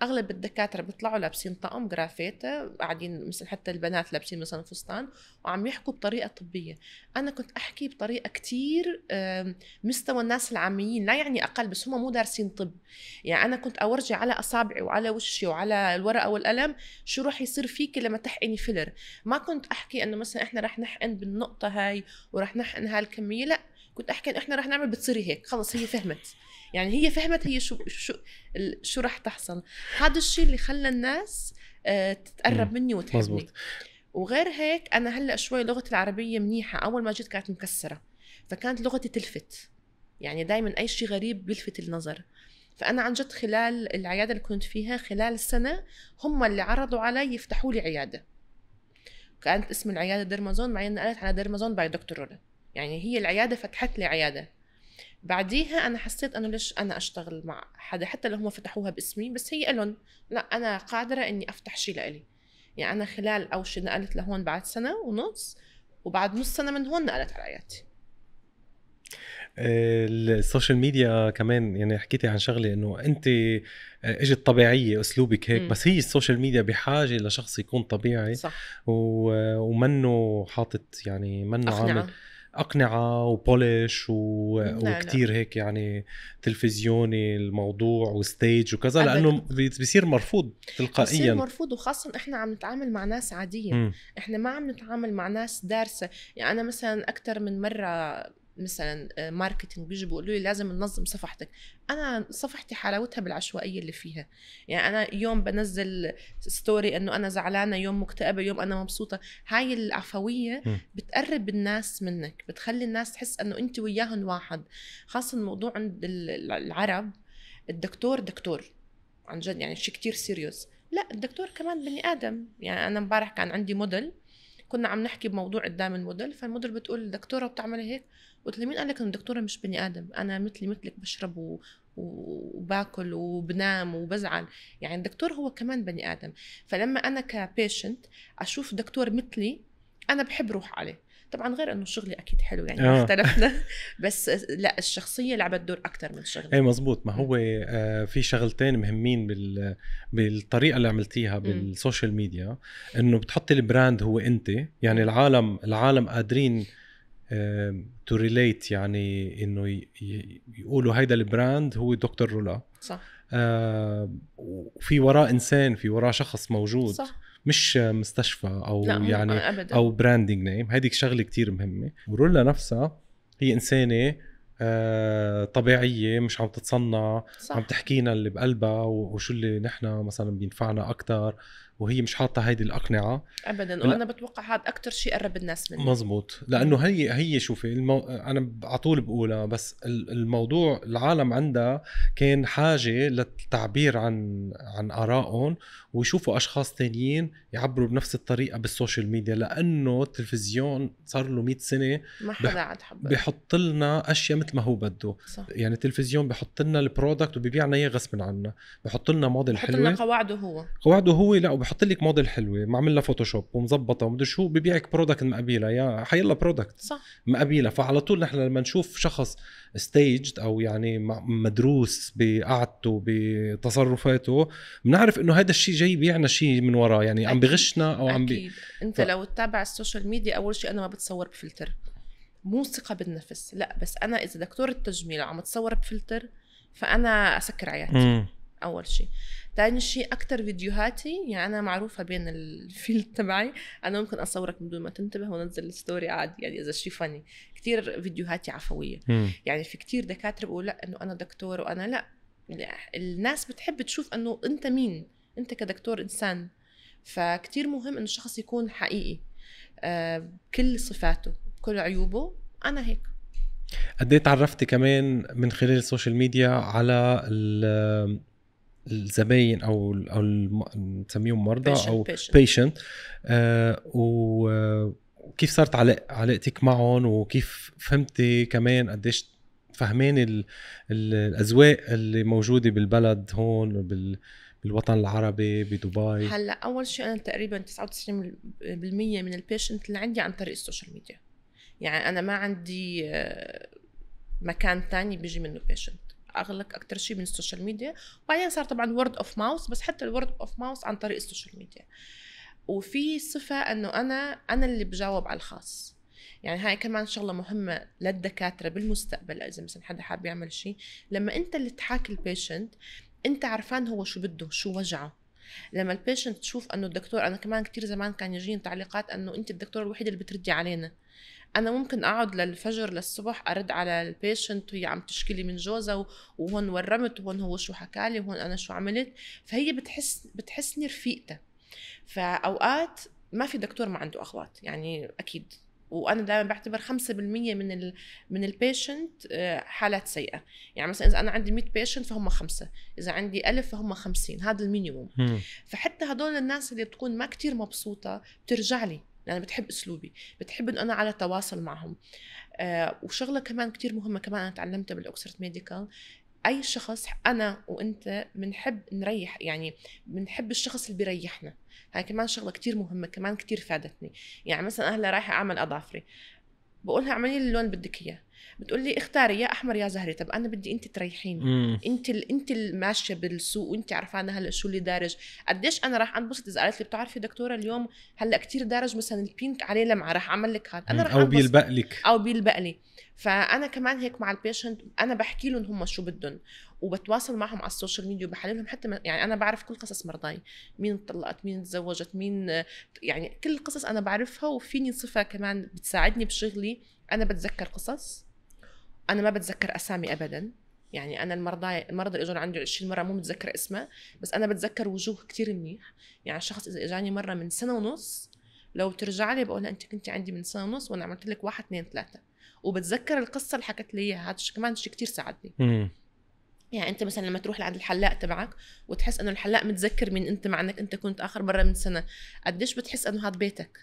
اغلب الدكاتره بيطلعوا لابسين طقم جرافيت قاعدين مثل حتى البنات لابسين مثلا فستان وعم يحكوا بطريقه طبيه انا كنت احكي بطريقه كتير مستوى الناس العاميين لا يعني اقل بس هم مو دارسين طب يعني انا كنت اورجي على اصابعي وعلى وشي وعلى الورقه والقلم شو راح يصير فيك لما تحقني فيلر ما كنت احكي انه مثلا احنا راح نحقن بالنقطه هاي وراح نحقن هالكميه لا كنت احكي احنا رح نعمل بتصيري هيك خلص هي فهمت يعني هي فهمت هي شو شو شو رح تحصل هذا الشيء اللي خلى الناس آه، تتقرب مني وتحبني مزبوط. وغير هيك انا هلا شوي لغتي العربيه منيحه اول ما جيت كانت مكسره فكانت لغتي تلفت يعني دائما اي شيء غريب بيلفت النظر فانا عن جد خلال العياده اللي كنت فيها خلال سنه هم اللي عرضوا علي يفتحوا لي عياده كانت اسم العياده مع اني نقلت على درمازون باي دكتور رولا يعني هي العياده فتحت لي عياده بعديها انا حسيت انه ليش انا اشتغل مع حدا حتى لو هم فتحوها باسمي بس هي الهم لا انا قادره اني افتح شيء لإلي يعني انا خلال اول شيء نقلت لهون بعد سنه ونص وبعد نص سنه من هون نقلت على عيادتي آه، السوشيال ميديا كمان يعني حكيتي عن شغله انه انت آه، اجت طبيعيه اسلوبك هيك م. بس هي السوشيال ميديا بحاجه لشخص يكون طبيعي صح ومنه حاطط يعني منه أقنعة. عامل اقنعه وبولش و... وكتير هيك يعني تلفزيوني الموضوع وستيج وكذا أبداً. لانه بيصير مرفوض تلقائيا بيصير مرفوض وخاصه احنا عم نتعامل مع ناس عاديه م. احنا ما عم نتعامل مع ناس دارسه يعني انا مثلا اكثر من مره مثلا آه، ماركتنج بيجوا بيقولوا لي لازم ننظم صفحتك انا صفحتي حلاوتها بالعشوائيه اللي فيها يعني انا يوم بنزل ستوري انه انا زعلانه يوم مكتئبه يوم انا مبسوطه هاي العفويه بتقرب الناس منك بتخلي الناس تحس انه انت وياهم واحد خاصه الموضوع عند العرب الدكتور دكتور عن جد يعني شيء كتير سيريوس لا الدكتور كمان بني ادم يعني انا امبارح كان عندي موديل كنا عم نحكي بموضوع قدام الموديل فالموديل بتقول الدكتوره بتعملي هيك قلت له مين قال لك ان الدكتوره مش بني ادم انا مثلي مثلك بشرب و... وباكل وبنام وبزعل يعني الدكتور هو كمان بني ادم فلما انا كبيشنت اشوف دكتور مثلي انا بحب روح عليه طبعا غير انه شغلي اكيد حلو يعني آه. اختلفنا بس لا الشخصيه لعبت دور اكثر من شغلي اي مزبوط ما هو آه، في شغلتين مهمين بال بالطريقه اللي عملتيها بالسوشيال ميديا انه بتحطي البراند هو انت يعني العالم العالم قادرين تو ريليت يعني انه يقولوا هيدا البراند هو دكتور رولا صح آه وفي وراه انسان في وراه شخص موجود صح مش مستشفى او لا يعني أبداً. او براندنج نيم هذيك شغله كتير مهمه ورولا نفسها هي انسانه آه، طبيعيه مش عم تتصنع صح. عم تحكينا اللي بقلبها وشو اللي نحن مثلا بينفعنا اكثر وهي مش حاطه هيدي الاقنعه ابدا وانا بتوقع هذا اكثر شيء قرب الناس مني مزبوط لانه هي هي شوفي المو... انا على طول بقولها بس الموضوع العالم عندها كان حاجه للتعبير عن عن ارائهم ويشوفوا اشخاص ثانيين يعبروا بنفس الطريقه بالسوشيال ميديا لانه التلفزيون صار له 100 سنه ما حدا عاد حب بحط لنا اشياء مثل ما هو بده صح. يعني التلفزيون بحط لنا البرودكت وببيعنا اياه غصبا عنا بحط لنا موديل حلو بحط لنا قواعده هو قواعده هو لا بحط لك موديل حلوه معمل لها فوتوشوب ومظبطه ومدري شو ببيعك برودكت مقابيله يا حيلا برودكت صح مقابيله فعلى طول نحن لما نشوف شخص ستيجد او يعني مدروس بقعدته بتصرفاته بنعرف انه هذا الشيء جاي بيعنا شيء من وراه يعني أكيد. عم بغشنا او عم بي... أكيد. انت ف... لو تتابع السوشيال ميديا اول شيء انا ما بتصور بفلتر مو ثقه بالنفس لا بس انا اذا دكتور التجميل عم تصور بفلتر فانا اسكر عياتي اول شيء ثاني شيء اكثر فيديوهاتي يعني انا معروفه بين الفيلد تبعي انا ممكن اصورك بدون ما تنتبه وانزل الستوري عادي يعني اذا شيء فني كثير فيديوهاتي عفويه مم. يعني في كثير دكاتره بيقولوا لا انه انا دكتور وانا لا الناس بتحب تشوف انه انت مين انت كدكتور انسان فكتير مهم انه الشخص يكون حقيقي آه كل صفاته كل عيوبه انا هيك قد إيه تعرفتي كمان من خلال السوشيال ميديا على الزباين او او نسميهم مرضى patient, او بيشنت آه وكيف صارت علاق علاقتك معهم وكيف فهمتي كمان قديش فهمان الاذواق اللي موجوده بالبلد هون بال بالوطن العربي بدبي هلا اول شيء انا تقريبا 99% من البيشنت اللي عندي عن طريق السوشيال ميديا يعني انا ما عندي آه، مكان تاني بيجي منه بيشنت اغلق اكثر شيء من السوشيال ميديا وبعدين صار طبعا وورد اوف ماوس بس حتى الوورد اوف ماوس عن طريق السوشيال ميديا وفي صفه انه انا انا اللي بجاوب على الخاص يعني هاي كمان شغله مهمه للدكاتره بالمستقبل اذا مثلا حدا حاب يعمل شيء لما انت اللي تحاكي البيشنت انت عرفان هو شو بده شو وجعه لما البيشنت تشوف انه الدكتور انا كمان كثير زمان كان يجيني تعليقات انه انت الدكتور الوحيد اللي بتردي علينا انا ممكن اقعد للفجر للصبح ارد على البيشنت وهي عم تشكي من جوزها وهون ورمت وهون هو شو حكالي وهون انا شو عملت فهي بتحس بتحسني رفيقتها فاوقات ما في دكتور ما عنده اخوات يعني اكيد وانا دائما بعتبر 5% من الـ من البيشنت آه، حالات سيئه يعني مثلا اذا انا عندي 100 بيشنت فهم خمسه اذا عندي 1000 فهم 50 هذا المينيموم فحتى هدول الناس اللي بتكون ما كتير مبسوطه بترجع لي لأن بتحب أسلوبي بتحب إنه أنا على تواصل معهم آه وشغلة كمان كتير مهمة كمان أنا تعلمتها بالأكسرت ميديكال أي شخص أنا وأنت بنحب نريح يعني بنحب الشخص اللي بيريحنا هاي كمان شغلة كتير مهمة كمان كتير فادتني يعني مثلا أهلا رايحة أعمل أظافري بقولها اعملي لي اللون بدك إياه بتقول لي اختاري يا احمر يا زهري طب انا بدي انت تريحيني مم. انت ال... انت ماشيه بالسوق وانت عرفانه هلا شو اللي دارج قديش انا راح انبسط اذا قالت لي بتعرفي دكتوره اليوم هلا كتير دارج مثلا البينك عليه لمعه راح اعمل لك هذا انا راح او بيلبق لك او بيلبق لي فانا كمان هيك مع البيشنت انا بحكي لهم هم شو بدهم وبتواصل معهم على السوشيال ميديا وبحللهم حتى يعني انا بعرف كل قصص مرضاي مين طلقت مين تزوجت مين يعني كل القصص انا بعرفها وفيني صفه كمان بتساعدني بشغلي انا بتذكر قصص انا ما بتذكر اسامي ابدا يعني انا المرضى المرضى اللي اجوا عندي 20 مره مو متذكره اسمه بس انا بتذكر وجوه كثير منيح يعني شخص اذا اجاني مره من سنه ونص لو بترجع لي بقول انت كنت عندي من سنه ونص وانا عملت لك واحد اثنين ثلاثه وبتذكر القصه اللي حكت لي اياها هذا كمان شيء كثير ساعدني يعني انت مثلا لما تروح لعند الحلاق تبعك وتحس انه الحلاق متذكر مين انت مع انك انت كنت اخر مره من سنه قديش بتحس انه هذا بيتك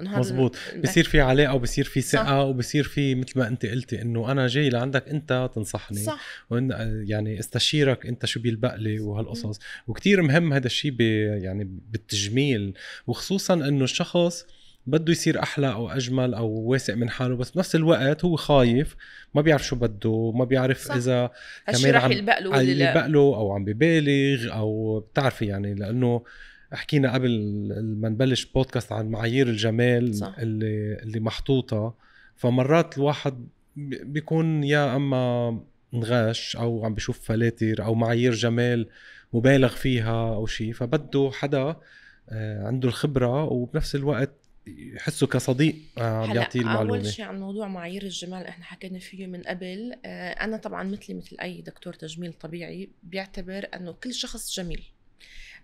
مزبوط بصير في علاقه وبصير في ثقه وبصير في مثل ما انت قلتي انه انا جاي لعندك انت تنصحني صح وإن يعني استشيرك انت شو بيلبق لي وهالقصص وكثير مهم هذا الشيء يعني بالتجميل وخصوصا انه الشخص بده يصير احلى او اجمل او واثق من حاله بس بنفس الوقت هو خايف ما بيعرف شو بده ما بيعرف صح. اذا كمان رح عم آه، يلبق له او عم ببالغ او بتعرفي يعني لانه حكينا قبل ما نبلش بودكاست عن معايير الجمال صح. اللي اللي محطوطه فمرات الواحد بيكون يا اما انغاش او عم بشوف فلاتر او معايير جمال مبالغ فيها او شيء فبده حدا آه، عنده الخبره وبنفس الوقت يحسه كصديق آه، عم يعطيه المعلومه اول شيء عن موضوع معايير الجمال احنا حكينا فيه من قبل آه، انا طبعا مثلي مثل اي دكتور تجميل طبيعي بيعتبر انه كل شخص جميل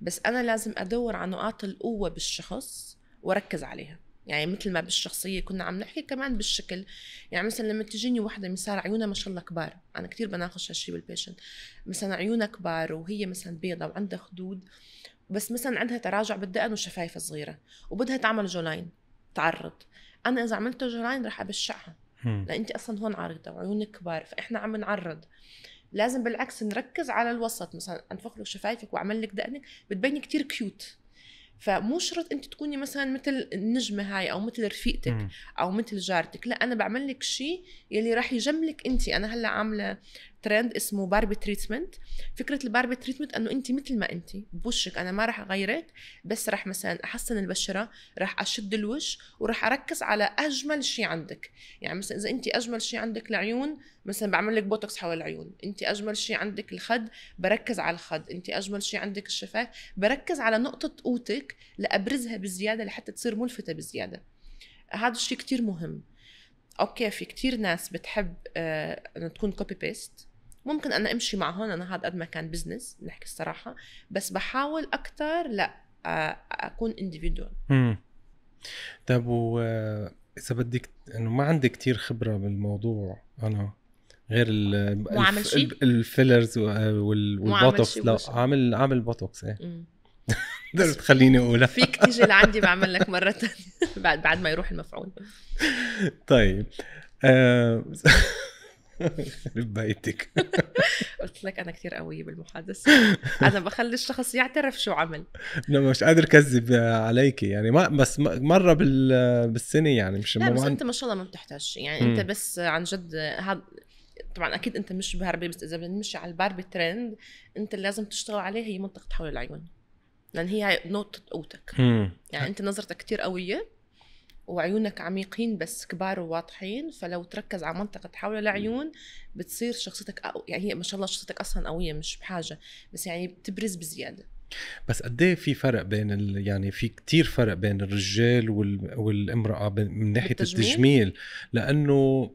بس انا لازم ادور على نقاط القوه بالشخص واركز عليها يعني مثل ما بالشخصيه كنا عم نحكي كمان بالشكل يعني مثلا لما تجيني وحده مثال عيونها ما شاء الله كبار انا كثير بناقش هالشيء بالبيشنت مثلا عيونها كبار وهي مثلا بيضة وعندها خدود بس مثلا عندها تراجع بالدقن وشفايف صغيره وبدها تعمل جولاين تعرض انا اذا عملت جولاين رح ابشعها لان انت اصلا هون عارضه وعيونك كبار فاحنا عم نعرض لازم بالعكس نركز على الوسط مثلا انفخ لك شفايفك واعمل لك دقنك بتبيني كتير كيوت فمو شرط انت تكوني مثلا مثل النجمه هاي او مثل رفيقتك م. او مثل جارتك لا انا بعمل لك شيء يلي راح يجملك انت انا هلا عامله ترند اسمه باربي تريتمنت فكره الباربي تريتمنت انه انت مثل ما انت بوشك انا ما راح اغيرك بس راح مثلا احسن البشره راح اشد الوش وراح اركز على اجمل شيء عندك يعني مثلا اذا انت اجمل شيء عندك العيون مثلا بعمل لك بوتوكس حول العيون انت اجمل شيء عندك الخد بركز على الخد انت اجمل شيء عندك الشفاه بركز على نقطه قوتك لابرزها بزياده لحتى تصير ملفته بزياده هذا الشيء كتير مهم اوكي في كتير ناس بتحب آه، انه تكون كوبي بيست ممكن انا امشي مع هون انا هذا قد ما كان بزنس نحكي الصراحه بس بحاول اكثر لا اكون انديفيدوال طيب و اذا بدك انه ما عندي كتير خبره بالموضوع انا غير ال الف... الفيلرز وال... والبوتوكس لا عامل عامل بوتوكس ايه قدرت تخليني اقولها فيك تيجي لعندي بعمل لك مره ثانيه بعد بعد ما يروح المفعول طيب آه، ببيتك قلت لك انا كثير قويه بالمحادثه انا بخلي الشخص يعترف شو عمل انا مش قادر كذب عليك يعني ما بس مره بال بالسنه يعني مش لا بس انت ما شاء الله ما بتحتاج يعني انت بس عن جد هذا طبعا اكيد انت مش بهربي بس اذا بدنا نمشي على الباربي ترند انت اللي لازم تشتغل عليه هي منطقه حول العيون لان هي نقطه قوتك يعني انت نظرتك كثير قويه وعيونك عميقين بس كبار وواضحين فلو تركز على منطقة حول العيون بتصير شخصيتك أقو يعني هي ما شاء الله شخصيتك أصلا قوية مش بحاجة بس يعني بتبرز بزيادة بس قد إيه في فرق بين ال... يعني في كتير فرق بين الرجال وال... والامرأة من ناحية التجميل, التجميل لأنه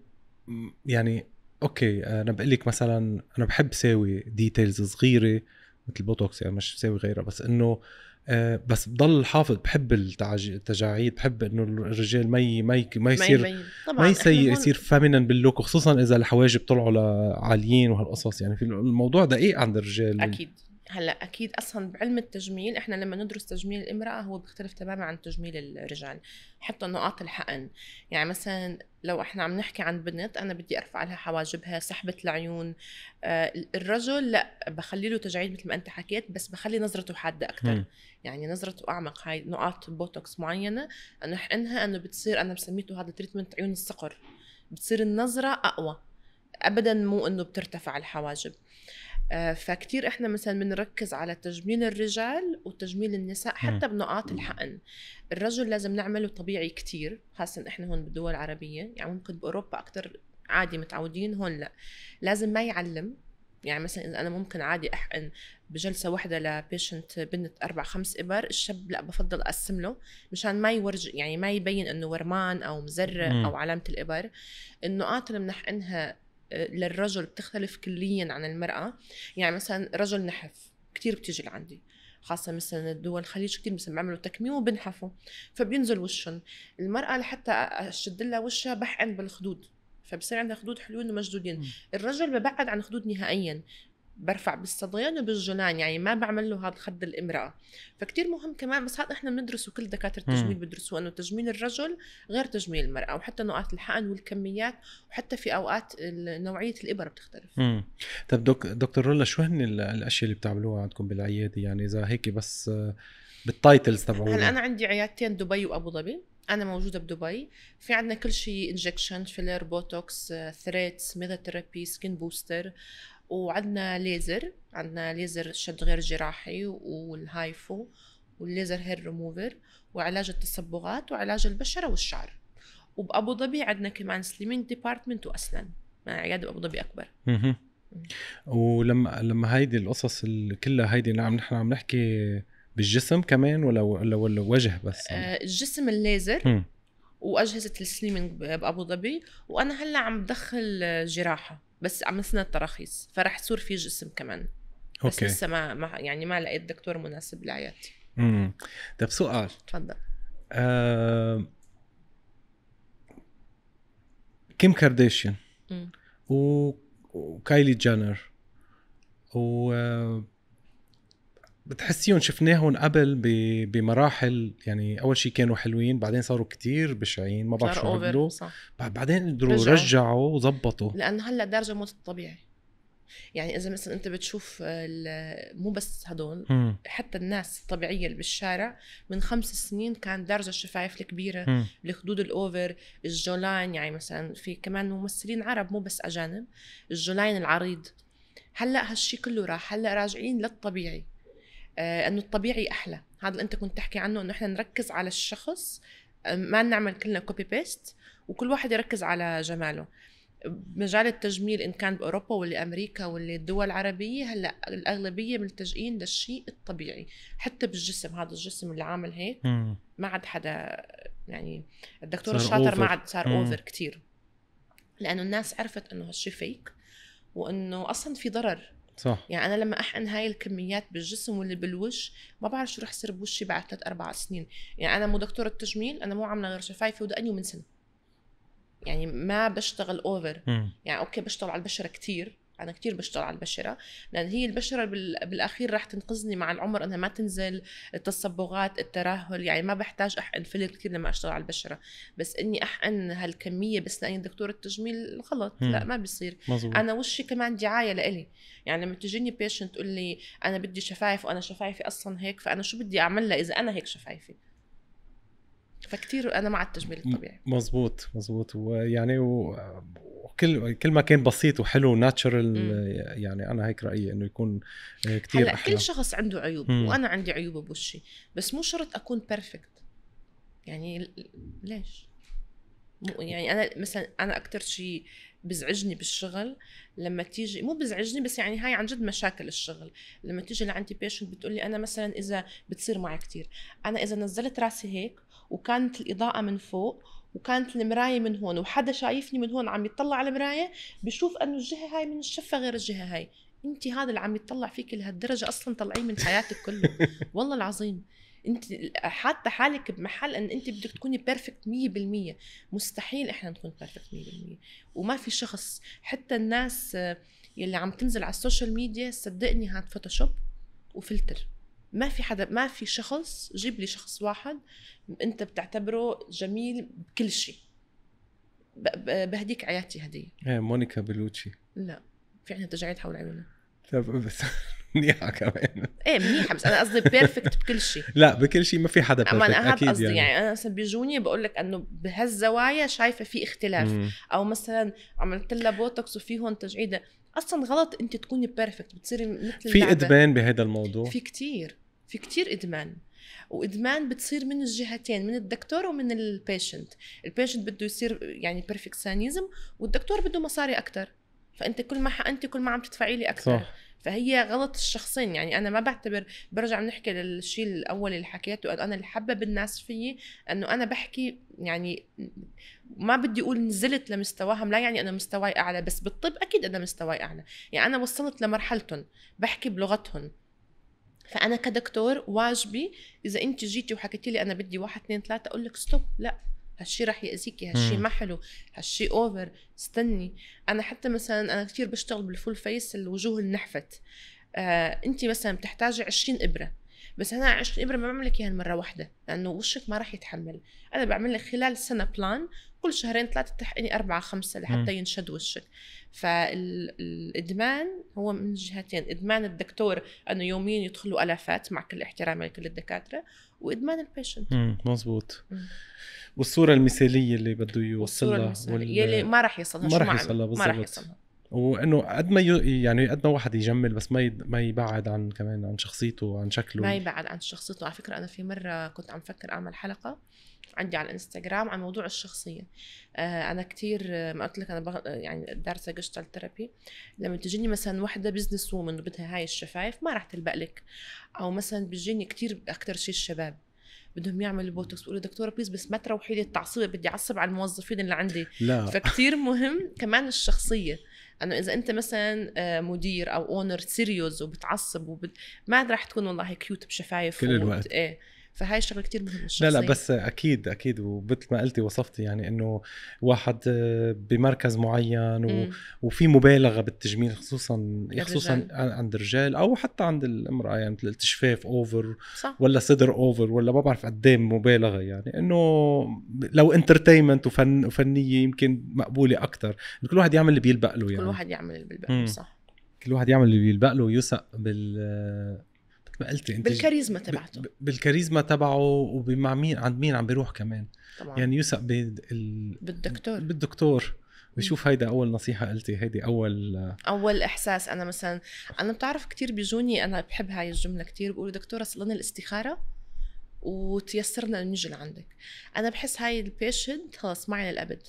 يعني اوكي انا بقول لك مثلا انا بحب ساوي ديتيلز صغيره مثل بوتوكس يعني مش ساوي غيرها بس انه آه، بس بضل حافظ بحب التجاعيد بحب انه الرجال ما ي... ما ي... ما يصير ما يصير يصير فمنا باللوك خصوصا اذا الحواجب طلعوا لعاليين وهالقصص يعني في الموضوع دقيق عند الرجال اكيد هلا اكيد اصلا بعلم التجميل احنا لما ندرس تجميل الامراه هو بيختلف تماما عن تجميل الرجال حتى نقاط الحقن يعني مثلا لو احنا عم نحكي عن بنت انا بدي ارفع لها حواجبها سحبه العيون آه الرجل لا بخلي له تجاعيد مثل ما انت حكيت بس بخلي نظرته حاده اكثر يعني نظرته اعمق هاي نقاط بوتوكس معينه انه حقنها انه بتصير انا بسميته هذا تريتمنت عيون الصقر بتصير النظره اقوى ابدا مو انه بترتفع الحواجب آه، فكتير احنا مثلا بنركز على تجميل الرجال وتجميل النساء حتى بنقاط الحقن الرجل لازم نعمله طبيعي كتير خاصة احنا هون بالدول العربية يعني ممكن بأوروبا اكثر عادي متعودين هون لا لازم ما يعلم يعني مثلا اذا انا ممكن عادي احقن بجلسه واحده لبيشنت بنت اربع خمس ابر الشاب لا بفضل اقسم له مشان ما يورج يعني ما يبين انه ورمان او مزرق او علامه الابر النقاط اللي بنحقنها آه، للرجل بتختلف كليا عن المراه يعني مثلا رجل نحف كثير بتيجي لعندي خاصة مثلا الدول الخليج كثير مثلا بيعملوا تكميم وبنحفوا فبينزل وشهم المرأة لحتى أشد لها وشها بحقن بالخدود فبصير عندها خدود حلوين ومشدودين الرجل ببعد عن خدود نهائيا برفع بالصدين وبالجنان يعني ما بعمل له هذا خد الامراه فكتير مهم كمان بس هذا احنا بندرسه كل دكاتره التجميل بيدرسوه انه تجميل الرجل غير تجميل المراه وحتى نقاط الحقن والكميات وحتى في اوقات نوعيه الابر بتختلف امم طب دك دكتور رولا شو هن الاشياء اللي بتعملوها عندكم بالعياده يعني اذا هيك بس آه، بالتايتلز تبعونا هلا انا عندي عيادتين دبي وابو ظبي انا موجوده بدبي في عندنا كل شيء انجكشن فيلر بوتوكس ثريتس ثريدز ثيرابي سكين بوستر وعندنا ليزر عندنا ليزر شد غير جراحي والهايفو والليزر هير ريموفر وعلاج التصبغات وعلاج البشره والشعر وبابو ظبي عندنا كمان سليمينج ديبارتمنت واسنان عياده بابو ظبي اكبر ولما لما هيدي القصص كلها هيدي نعم نحن عم نحكي بالجسم كمان ولا ولا ولا وجه بس آه، الجسم الليزر م. واجهزه السليمنج بابو ظبي وانا هلا عم بدخل جراحه بس عم نسند التراخيص فرح يصير في جسم كمان اوكي بس لسه ما, ما يعني ما لقيت دكتور مناسب لعيادتي امم طيب سؤال تفضل آه... كيم كارداشيان وكايلي جانر و بتحسيهم شفناهم قبل بمراحل يعني اول شيء كانوا حلوين بعدين صاروا كتير بشعين ما بعرف شو عملوا بعدين قدروا رجعوا, وظبطوا لانه هلا درجه موت الطبيعي يعني اذا مثلا انت بتشوف مو بس هدول حتى الناس الطبيعيه اللي بالشارع من خمس سنين كان درجه الشفايف الكبيره الخدود الاوفر الجولاين يعني مثلا في كمان ممثلين عرب مو بس اجانب الجولاين العريض هلا هالشي كله راح هلا راجعين للطبيعي آه، انه الطبيعي احلى هذا اللي انت كنت تحكي عنه انه احنا نركز على الشخص آه، ما نعمل كلنا كوبي بيست وكل واحد يركز على جماله مجال التجميل ان كان باوروبا ولا امريكا ولا الدول العربيه هلا الاغلبيه ملتجئين للشيء الطبيعي حتى بالجسم هذا الجسم اللي عامل هيك ما عاد حدا يعني الدكتور الشاطر ما عاد صار اوفر كثير لانه الناس عرفت انه هالشيء فيك وانه اصلا في ضرر صح يعني انا لما احقن هاي الكميات بالجسم واللي بالوش ما بعرف شو رح يصير بوشي بعد ثلاث اربع سنين يعني انا مو دكتوره تجميل انا مو عامله غير شفايفي ودقني ومن سنه يعني ما بشتغل اوفر يعني اوكي بشتغل على البشره كتير انا كثير بشتغل على البشره لان هي البشره بالاخير رح تنقذني مع العمر انها ما تنزل التصبغات الترهل يعني ما بحتاج احقن فيلر كثير لما اشتغل على البشره بس اني احقن هالكميه بس لاني دكتوره تجميل غلط لا ما بيصير مزبوط. انا وشي كمان دعايه لإلي يعني لما تجيني بيشنت تقول لي انا بدي شفايف وانا شفايفي اصلا هيك فانا شو بدي اعمل لها اذا انا هيك شفايفي فكتير انا مع التجميل الطبيعي مزبوط مزبوط ويعني وكل كل ما كان بسيط وحلو وناتشرال يعني انا هيك رايي انه يكون كثير هلا أحلى. كل شخص عنده عيوب مم. وانا عندي عيوب بوشي بس مو شرط اكون بيرفكت يعني ليش يعني انا مثلا انا اكثر شيء بزعجني بالشغل لما تيجي مو بزعجني بس يعني هاي عن جد مشاكل الشغل لما تيجي لعندي بيشنت بتقول لي انا مثلا اذا بتصير معي كثير انا اذا نزلت راسي هيك وكانت الاضاءه من فوق وكانت المراية من هون وحدا شايفني من هون عم يطلع على المراية بشوف انه الجهة هاي من الشفة غير الجهة هاي انت هذا اللي عم يطلع فيك لهالدرجة اصلا طلعيه من حياتك كله والله العظيم انت حاطه حالك بمحل ان انت بدك تكوني بيرفكت 100% مستحيل احنا نكون بيرفكت 100% وما في شخص حتى الناس يلي عم تنزل على السوشيال ميديا صدقني هاد فوتوشوب وفلتر ما في حدا ما في شخص جيب لي شخص واحد انت بتعتبره جميل بكل شيء بهديك عياتي هديه ايه مونيكا بلوتشي لا في عندنا تجاعيد حول عيونها طب بس منيحه كمان ايه منيحه بس انا قصدي بيرفكت بكل شيء لا بكل شيء ما في حدا بيرفكت اكيد انا هذا قصدي يعني. يعني انا مثلا بيجوني بقول لك انه بهالزوايا شايفه في اختلاف مم. او مثلا عملت لها بوتوكس وفي هون تجعيده اصلا غلط انت تكوني بيرفكت بتصيري مثل في ادمان بهذا الموضوع في كتير في كتير ادمان وادمان بتصير من الجهتين من الدكتور ومن البيشنت البيشنت بده يصير يعني بيرفكت سانيزم والدكتور بده مصاري اكثر فانت كل ما حقنتي كل ما عم تدفعي لي اكثر صح. فهي غلط الشخصين يعني انا ما بعتبر برجع بنحكي للشيء الاول اللي حكيته انا اللي حبب الناس فيي انه انا بحكي يعني ما بدي اقول نزلت لمستواهم لا يعني انا مستواي اعلى بس بالطب اكيد انا مستواي اعلى يعني انا وصلت لمرحلتهم بحكي بلغتهم فانا كدكتور واجبي اذا انت جيتي وحكيتي لي انا بدي واحد اثنين ثلاثه اقول لك ستوب لا هالشي رح ياذيكي هالشي ما حلو هالشي اوفر استني انا حتى مثلا انا كثير بشتغل بالفول فيس الوجوه النحفت آه انت مثلا بتحتاجي 20 ابره بس انا عشت ابره ما بعمل لك اياها مره واحده لانه وشك ما راح يتحمل انا بعمل لك خلال سنه بلان كل شهرين ثلاثه تحقني يعني اربعه خمسه لحتى ينشد وشك فالادمان هو من جهتين ادمان الدكتور انه يوميا يدخلوا الافات مع كل احترامي لكل الدكاتره وادمان البيشنت مزبوط والصوره المثاليه اللي بده يوصلها والصوره المثاليه وال... يلي ما راح يصلها ما راح يصلها بالضبط وانه قد ما يعني قد ما واحد يجمل بس ما ما يبعد عن كمان عن شخصيته وعن شكله ما يبعد عن شخصيته على فكره انا في مره كنت عم فكر اعمل حلقه عندي على الانستغرام عن موضوع الشخصيه آه انا كثير ما قلت لك انا بغ... يعني دارسه جشتال ثيرابي لما تجيني مثلا وحده بزنس وومن وبدها هاي الشفايف ما راح تلبق لك او مثلا بيجيني كثير اكثر شيء الشباب بدهم يعملوا بوتوكس بقول دكتوره بليز بس ما تروحي لي التعصيب بدي اعصب على الموظفين اللي عندي لا فكتير مهم كمان الشخصيه انه اذا انت مثلا آه، مدير او اونر سيريوز وبتعصب وبت... ما عاد رح تكون والله كيوت بشفايف كل الوقت ايه فهاي الشغله كثير مهمه لا لا بس اكيد اكيد ومثل ما قلتي وصفتي يعني انه واحد آه، بمركز معين و... وفي مبالغه بالتجميل خصوصا خصوصا عند الرجال او حتى عند الامراه يعني مثل التشفاف اوفر صح. ولا صدر اوفر ولا ما بعرف قد إيه مبالغه يعني انه لو انترتينمنت وفن وفنيه يمكن مقبوله اكثر كل واحد يعمل اللي بيلبق له يعني كل واحد يعمل اللي بيلبق له صح كل واحد يعمل اللي بيلبق له ويوثق بال آه، ما قلتي يعني انت بالكاريزما تبعته بالكاريزما تبعه ومع مين عند مين عم بيروح كمان طبعا. يعني يوثق بال... بالدكتور بالدكتور بشوف هيدا اول نصيحه قلتي هيدي اول اول احساس انا مثلا انا بتعرف كثير بيجوني انا بحب هاي الجمله كثير بقول دكتوره صلنا الاستخاره وتيسرنا نيجي لعندك انا بحس هاي البيشنت خلص معي للابد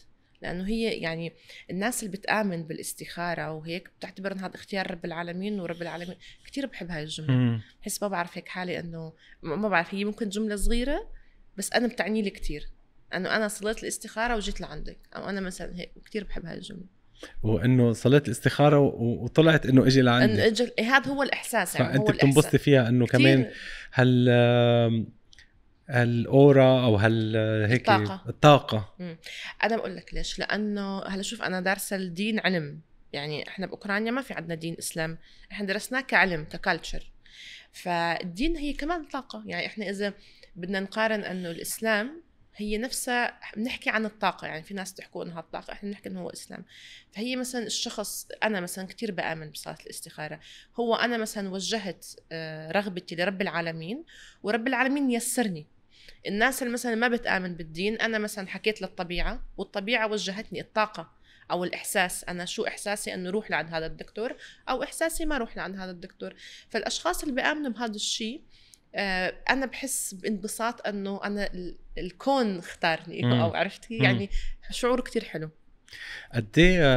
لانه هي يعني الناس اللي بتامن بالاستخاره وهيك بتعتبر انه هذا اختيار رب العالمين ورب العالمين كثير بحب هاي الجمله بحس ما بعرف هيك حالي انه ما بعرف هي ممكن جمله صغيره بس انا بتعني لي كثير انه انا صليت الاستخاره وجيت لعندك او انا مثلا هيك كثير بحب هاي الجمله وانه صليت الاستخاره وطلعت انه اجي لعندك إيه، هذا هو الاحساس يعني فانت بتنبسطي فيها انه كمان هال هالاورا او هال هيك الطاقه, الطاقة. انا بقول لك ليش لانه هلا شوف انا دارسه الدين علم يعني احنا باوكرانيا ما في عندنا دين اسلام احنا درسناه كعلم ككالتشر فالدين هي كمان طاقه يعني احنا اذا بدنا نقارن انه الاسلام هي نفسها بنحكي عن الطاقه يعني في ناس تحكوا انها الطاقه احنا بنحكي انه هو اسلام فهي مثلا الشخص انا مثلا كثير بامن بصلاه الاستخاره هو انا مثلا وجهت آه، رغبتي لرب العالمين ورب العالمين يسرني الناس اللي مثلا ما بتآمن بالدين أنا مثلا حكيت للطبيعة والطبيعة وجهتني الطاقة او الاحساس انا شو احساسي انه روح لعند هذا الدكتور او احساسي ما روح لعند هذا الدكتور فالاشخاص اللي بيامنوا بهذا الشيء آه، انا بحس بانبساط انه انا الكون اختارني او عرفتي يعني شعور كتير حلو قديه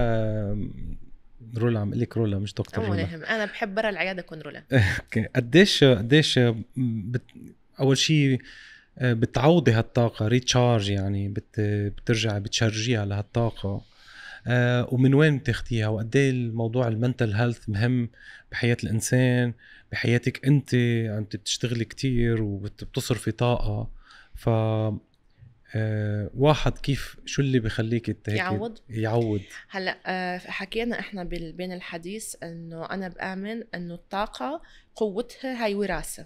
رولا عم لك رولا مش دكتور رولا يهم. انا بحب برا العياده اكون رولا اوكي قديش قديش بت... اول شيء آه، بتعوضي هالطاقة ريتشارج يعني بت بترجع بتشرجيها لهالطاقة آه، ومن وين بتاخديها وقد ايه الموضوع المنتل هيلث مهم بحياة الإنسان بحياتك أنت أنت بتشتغلي كتير وبتصرفي طاقة ف آه، واحد كيف شو اللي بخليك يعوض يعوض هلا حكينا احنا بين الحديث انه انا بامن انه الطاقه قوتها هي وراثه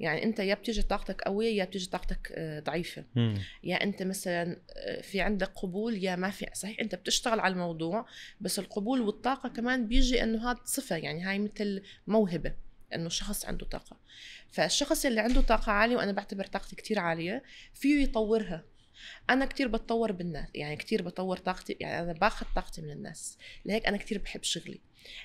يعني انت يا بتيجي طاقتك قويه يا بتيجي طاقتك آه، ضعيفه مم. يا انت مثلا آه، في عندك قبول يا ما في صحيح انت بتشتغل على الموضوع بس القبول والطاقه كمان بيجي انه هذا صفه يعني هاي مثل موهبه انه شخص عنده طاقه فالشخص اللي عنده طاقه عاليه وانا بعتبر طاقتي كثير عاليه فيه يطورها انا كثير بتطور بالناس يعني كثير بطور طاقتي يعني انا باخذ طاقتي من الناس لهيك انا كثير بحب شغلي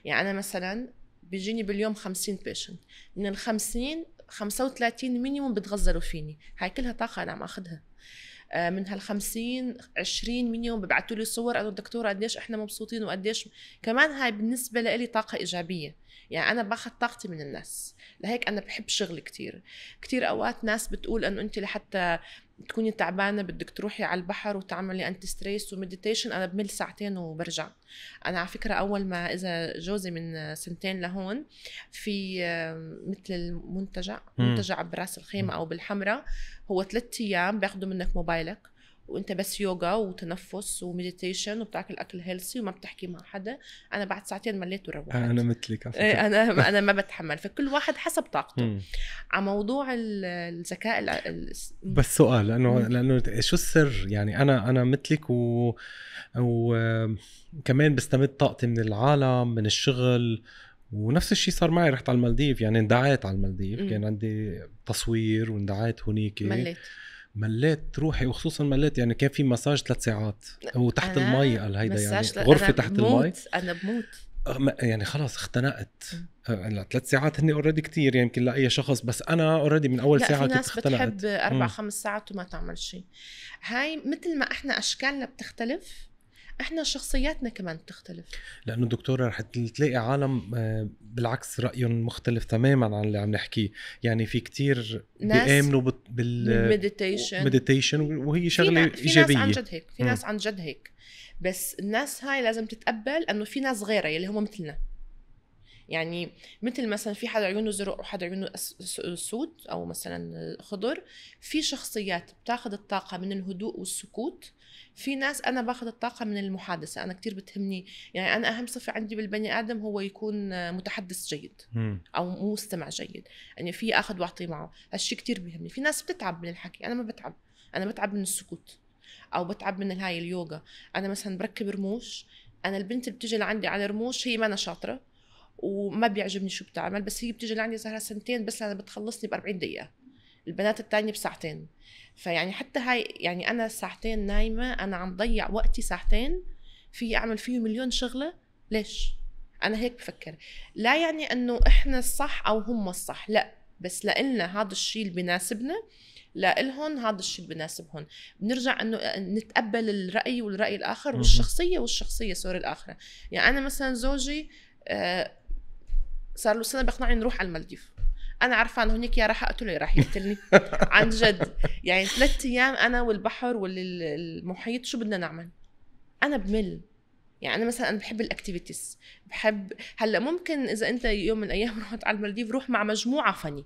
يعني انا مثلا بيجيني باليوم 50 بيشنت من ال 50 35 مينيموم بتغزلوا فيني هاي كلها طاقه انا عم اخذها آه، من هال 50 20 مينيموم ببعثوا لي صور قالوا دكتوره قديش احنا مبسوطين وقديش كمان هاي بالنسبه لي طاقه ايجابيه يعني انا باخذ طاقتي من الناس لهيك انا بحب شغلي كثير كثير اوقات ناس بتقول انه انت لحتى تكوني تعبانه بدك تروحي على البحر وتعملي انتي ستريس وميديتيشن انا بمل ساعتين وبرجع انا على فكره اول ما اذا جوزي من سنتين لهون في مثل المنتجع منتجع براس الخيمه او بالحمره هو ثلاث ايام بياخذوا منك موبايلك وانت بس يوجا وتنفس وميديتيشن وبتاكل اكل هيلثي وما بتحكي مع حدا انا بعد ساعتين مليت وروحت انا مثلك إيه، انا انا ما بتحمل فكل واحد حسب طاقته على موضوع الذكاء ال... بس سؤال لانه لانه شو السر يعني انا انا مثلك و وكمان بستمد طاقتي من العالم من الشغل ونفس الشيء صار معي رحت على المالديف يعني اندعيت على المالديف كان عندي تصوير واندعيت هنيك مليت مليت روحي وخصوصا مليت يعني كان في مساج ثلاث ساعات وتحت آه، المي قال هيدا يعني غرفه تحت المي انا بموت آه، يعني خلاص اختنقت آه، ثلاث ساعات هن اوريدي كثير يمكن يعني لاي شخص بس انا اوريدي من اول لا ساعه كنت اختنقت في ناس بتحب اربع خمس ساعات وما تعمل شيء هاي مثل ما احنا اشكالنا بتختلف احنا شخصياتنا كمان بتختلف لانه دكتوره رح تلاقي عالم آه، بالعكس رايهم مختلف تماما عن اللي عم نحكيه يعني في كتير بيامنوا بالمديتيشن وهي شغله في ايجابيه في ناس عن جد هيك في ناس عن جد هيك بس الناس هاي لازم تتقبل انه في ناس غيرها يلي هم مثلنا يعني مثل مثلا في حدا عيونه زرق وحدا عيونه سود او مثلا خضر في شخصيات بتاخذ الطاقه من الهدوء والسكوت في ناس انا باخذ الطاقه من المحادثه انا كثير بتهمني يعني انا اهم صفه عندي بالبني ادم هو يكون متحدث جيد او مستمع جيد يعني في اخذ واعطي معه هالشيء كثير بيهمني في ناس بتتعب من الحكي انا ما بتعب انا بتعب من السكوت او بتعب من هاي اليوغا انا مثلا بركب رموش انا البنت اللي بتجي لعندي على رموش هي ما أنا شاطره وما بيعجبني شو بتعمل بس هي بتجي لعندي صار سنتين بس انا بتخلصني ب 40 دقيقه البنات التانية بساعتين فيعني حتى هاي يعني انا ساعتين نايمه انا عم ضيع وقتي ساعتين في اعمل فيه مليون شغله ليش انا هيك بفكر لا يعني انه احنا الصح او هم الصح لا بس لإلنا هذا الشيء اللي بناسبنا لإلهم هذا الشيء اللي بناسبهم بنرجع انه آه، نتقبل الراي والراي الاخر والشخصيه والشخصيه سوري الاخره يعني انا مثلا زوجي آه، صار له سنه بقنعني نروح على المالديف انا عرفان هونيك يا راح اقتله يا راح يقتلني عن جد يعني ثلاث ايام انا والبحر والمحيط شو بدنا نعمل انا بمل يعني انا مثلا انا بحب الاكتيفيتيز بحب هلا ممكن اذا انت يوم من الايام رحت على المالديف روح مع مجموعه فني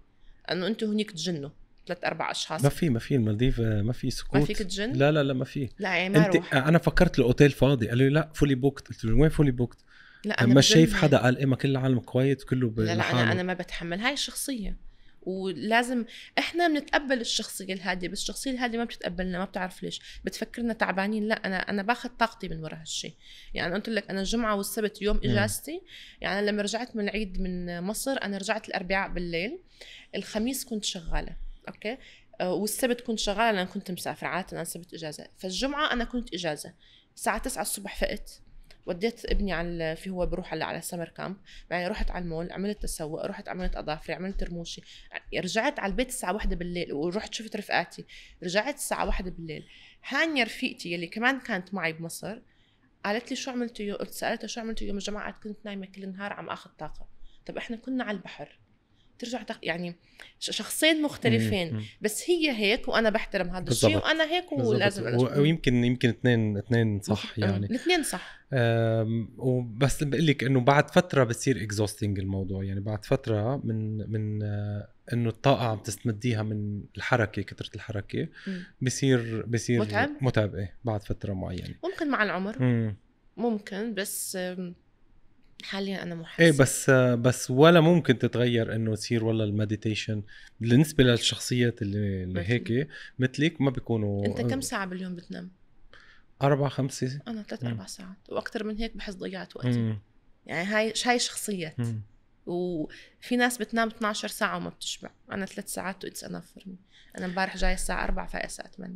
انه انت هنيك تجنوا ثلاث اربع اشخاص ما في ما في المالديف آه، ما في سكوت ما فيك تجن لا لا لا ما في لا يعني ما انت روح. آه، انا فكرت الاوتيل فاضي قالوا لي لا فولي بوكت قلت له وين فولي بوكت لا أنا ما شايف حدا قال ايه ما كل العالم كويت كله لا لا انا انا ما بتحمل هاي الشخصيه ولازم احنا بنتقبل الشخصيه الهاديه بس الشخصيه الهاديه ما بتتقبلنا ما بتعرف ليش بتفكرنا تعبانين لا انا انا باخذ طاقتي من وراء هالشيء يعني قلت لك انا الجمعه والسبت يوم اجازتي يعني لما رجعت من العيد من مصر انا رجعت الاربعاء بالليل الخميس كنت شغاله اوكي آه، والسبت كنت شغاله لان كنت مسافره عاده انا سبت اجازه فالجمعه انا كنت اجازه الساعه 9 الصبح فقت وديت ابني على في هو بروح هلا على السمر كامب يعني رحت على المول عملت تسوق رحت عملت اظافري عملت رموشي يعني رجعت على البيت الساعه واحدة بالليل ورحت شفت رفقاتي رجعت الساعه واحدة بالليل هانيا رفيقتي يلي كمان كانت معي بمصر قالت لي شو عملتوا يوم سالتها شو عملتوا يوم الجمعه كنت نايمه كل النهار عم اخذ طاقه طب احنا كنا على البحر بترجع تخ... يعني شخصين مختلفين مم. بس هي هيك وانا بحترم هذا الشيء وانا هيك ولازم و... ويمكن يمكن اثنين اثنين صح يعني الاثنين صح وبس بقول لك انه بعد فتره بصير اكزوستنج الموضوع يعني بعد فتره من من آه، انه الطاقه عم تستمديها من الحركه كثره الحركه بصير بصير متعب متعب إيه، بعد فتره معينه ممكن مع العمر مم. ممكن بس حاليا انا محسه ايه بس بس ولا ممكن تتغير انه يصير والله المديتيشن بالنسبه للشخصيات اللي, اللي هيك مثلك ما بيكونوا انت كم ساعه باليوم بتنام؟ اربع خمسة انا ثلاث اربع ساعات واكثر من هيك بحس ضيعت وقتي مم. يعني هاي هاي شخصيات وفي ناس بتنام 12 ساعه وما بتشبع انا ثلاث ساعات واتس انف انا امبارح جاي الساعه 4 فايقه الساعه 8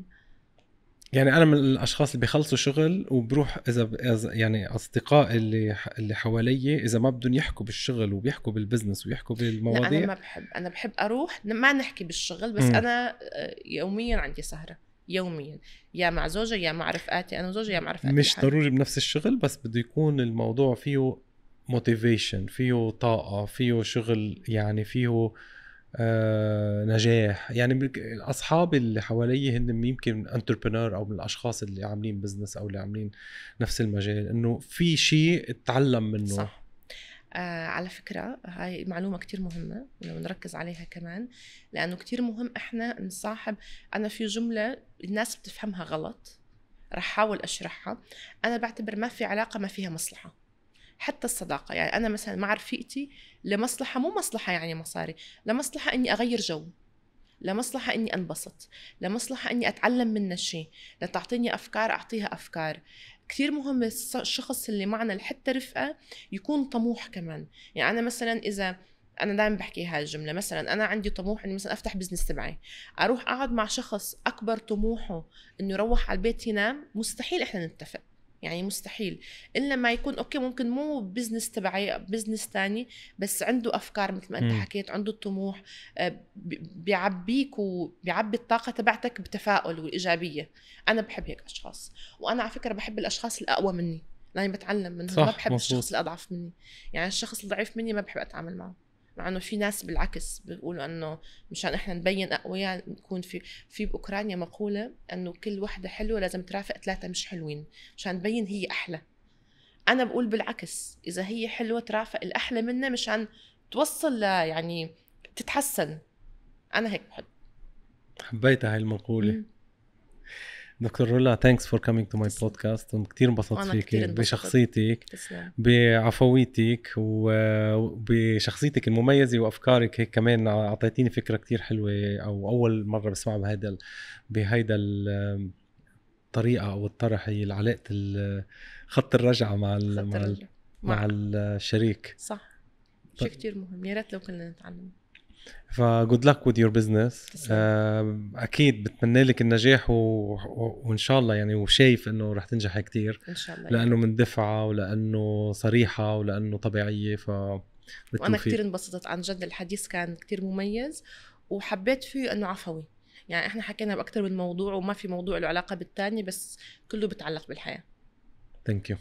يعني انا من الاشخاص اللي بيخلصوا شغل وبروح اذا يعني اصدقاء اللي اللي حوالي اذا ما بدهم يحكوا بالشغل وبيحكوا بالبزنس ويحكوا بالمواضيع لا انا ما بحب انا بحب اروح ما نحكي بالشغل بس م. انا آه، يوميا عندي سهره يوميا يا مع زوجي يا مع رفقاتي انا وزوجي يا مع رفقاتي مش حاجة. ضروري بنفس الشغل بس بده يكون الموضوع فيه موتيفيشن فيه طاقه فيه شغل يعني فيه آه، نجاح يعني اصحابي اللي حوالي هن يمكن انتربرنور او من الاشخاص اللي عاملين بزنس او اللي عاملين نفس المجال انه في شيء اتعلم منه صح آه على فكرة هاي معلومة كتير مهمة ولو نركز عليها كمان لأنه كتير مهم إحنا نصاحب أنا في جملة الناس بتفهمها غلط رح حاول أشرحها أنا بعتبر ما في علاقة ما فيها مصلحة حتى الصداقه يعني انا مثلا مع رفيقتي لمصلحه مو مصلحه يعني مصاري لمصلحه اني اغير جو لمصلحة إني أنبسط لمصلحة إني أتعلم منها شيء لتعطيني أفكار أعطيها أفكار كثير مهم الشخص اللي معنا لحتى رفقة يكون طموح كمان يعني أنا مثلا إذا انا دائما بحكي هاي الجمله مثلا انا عندي طموح اني مثلا افتح بزنس تبعي اروح اقعد مع شخص اكبر طموحه انه يروح على البيت ينام مستحيل احنا نتفق يعني مستحيل الا ما يكون اوكي ممكن مو بزنس تبعي بزنس ثاني بس عنده افكار مثل ما انت م. حكيت عنده طموح آه، بيعبيك وبيعبي الطاقه تبعتك بتفاؤل والايجابيه انا بحب هيك اشخاص وانا على فكره بحب الاشخاص الاقوى مني لاني بتعلم منهم ما بحب مفروض. الشخص الاضعف مني يعني الشخص الضعيف مني ما بحب اتعامل معه مع انه في ناس بالعكس بيقولوا انه مشان احنا نبين اقوياء نكون في في باوكرانيا مقوله انه كل وحده حلوه لازم ترافق ثلاثه مش حلوين مشان تبين هي احلى انا بقول بالعكس اذا هي حلوه ترافق الاحلى منها مشان توصل ل يعني تتحسن انا هيك بحب حبيت هاي المقوله دكتور رولا ثانكس فور كامينج تو ماي بودكاست كثير انبسطت فيك بشخصيتك بعفويتك وبشخصيتك المميزه وافكارك هيك كمان اعطيتيني فكره كثير حلوه او اول مره بسمعها بهذا بهيدا الطريقه او الطرح هي علاقه خط الرجعه مع الـ مع, الـ مع الشريك صح شيء كثير مهم يا ريت لو كنا نتعلم فجود لك وذ يور بزنس اكيد بتمنى لك النجاح و... و... وان شاء الله يعني وشايف انه رح تنجحي كثير ان شاء الله لانه مندفعه ولانه صريحه ولانه طبيعيه ف وانا كثير انبسطت عن جد الحديث كان كثير مميز وحبيت فيه انه عفوي يعني احنا حكينا باكثر من موضوع وما في موضوع له علاقه بالثاني بس كله بتعلق بالحياه ثانك يو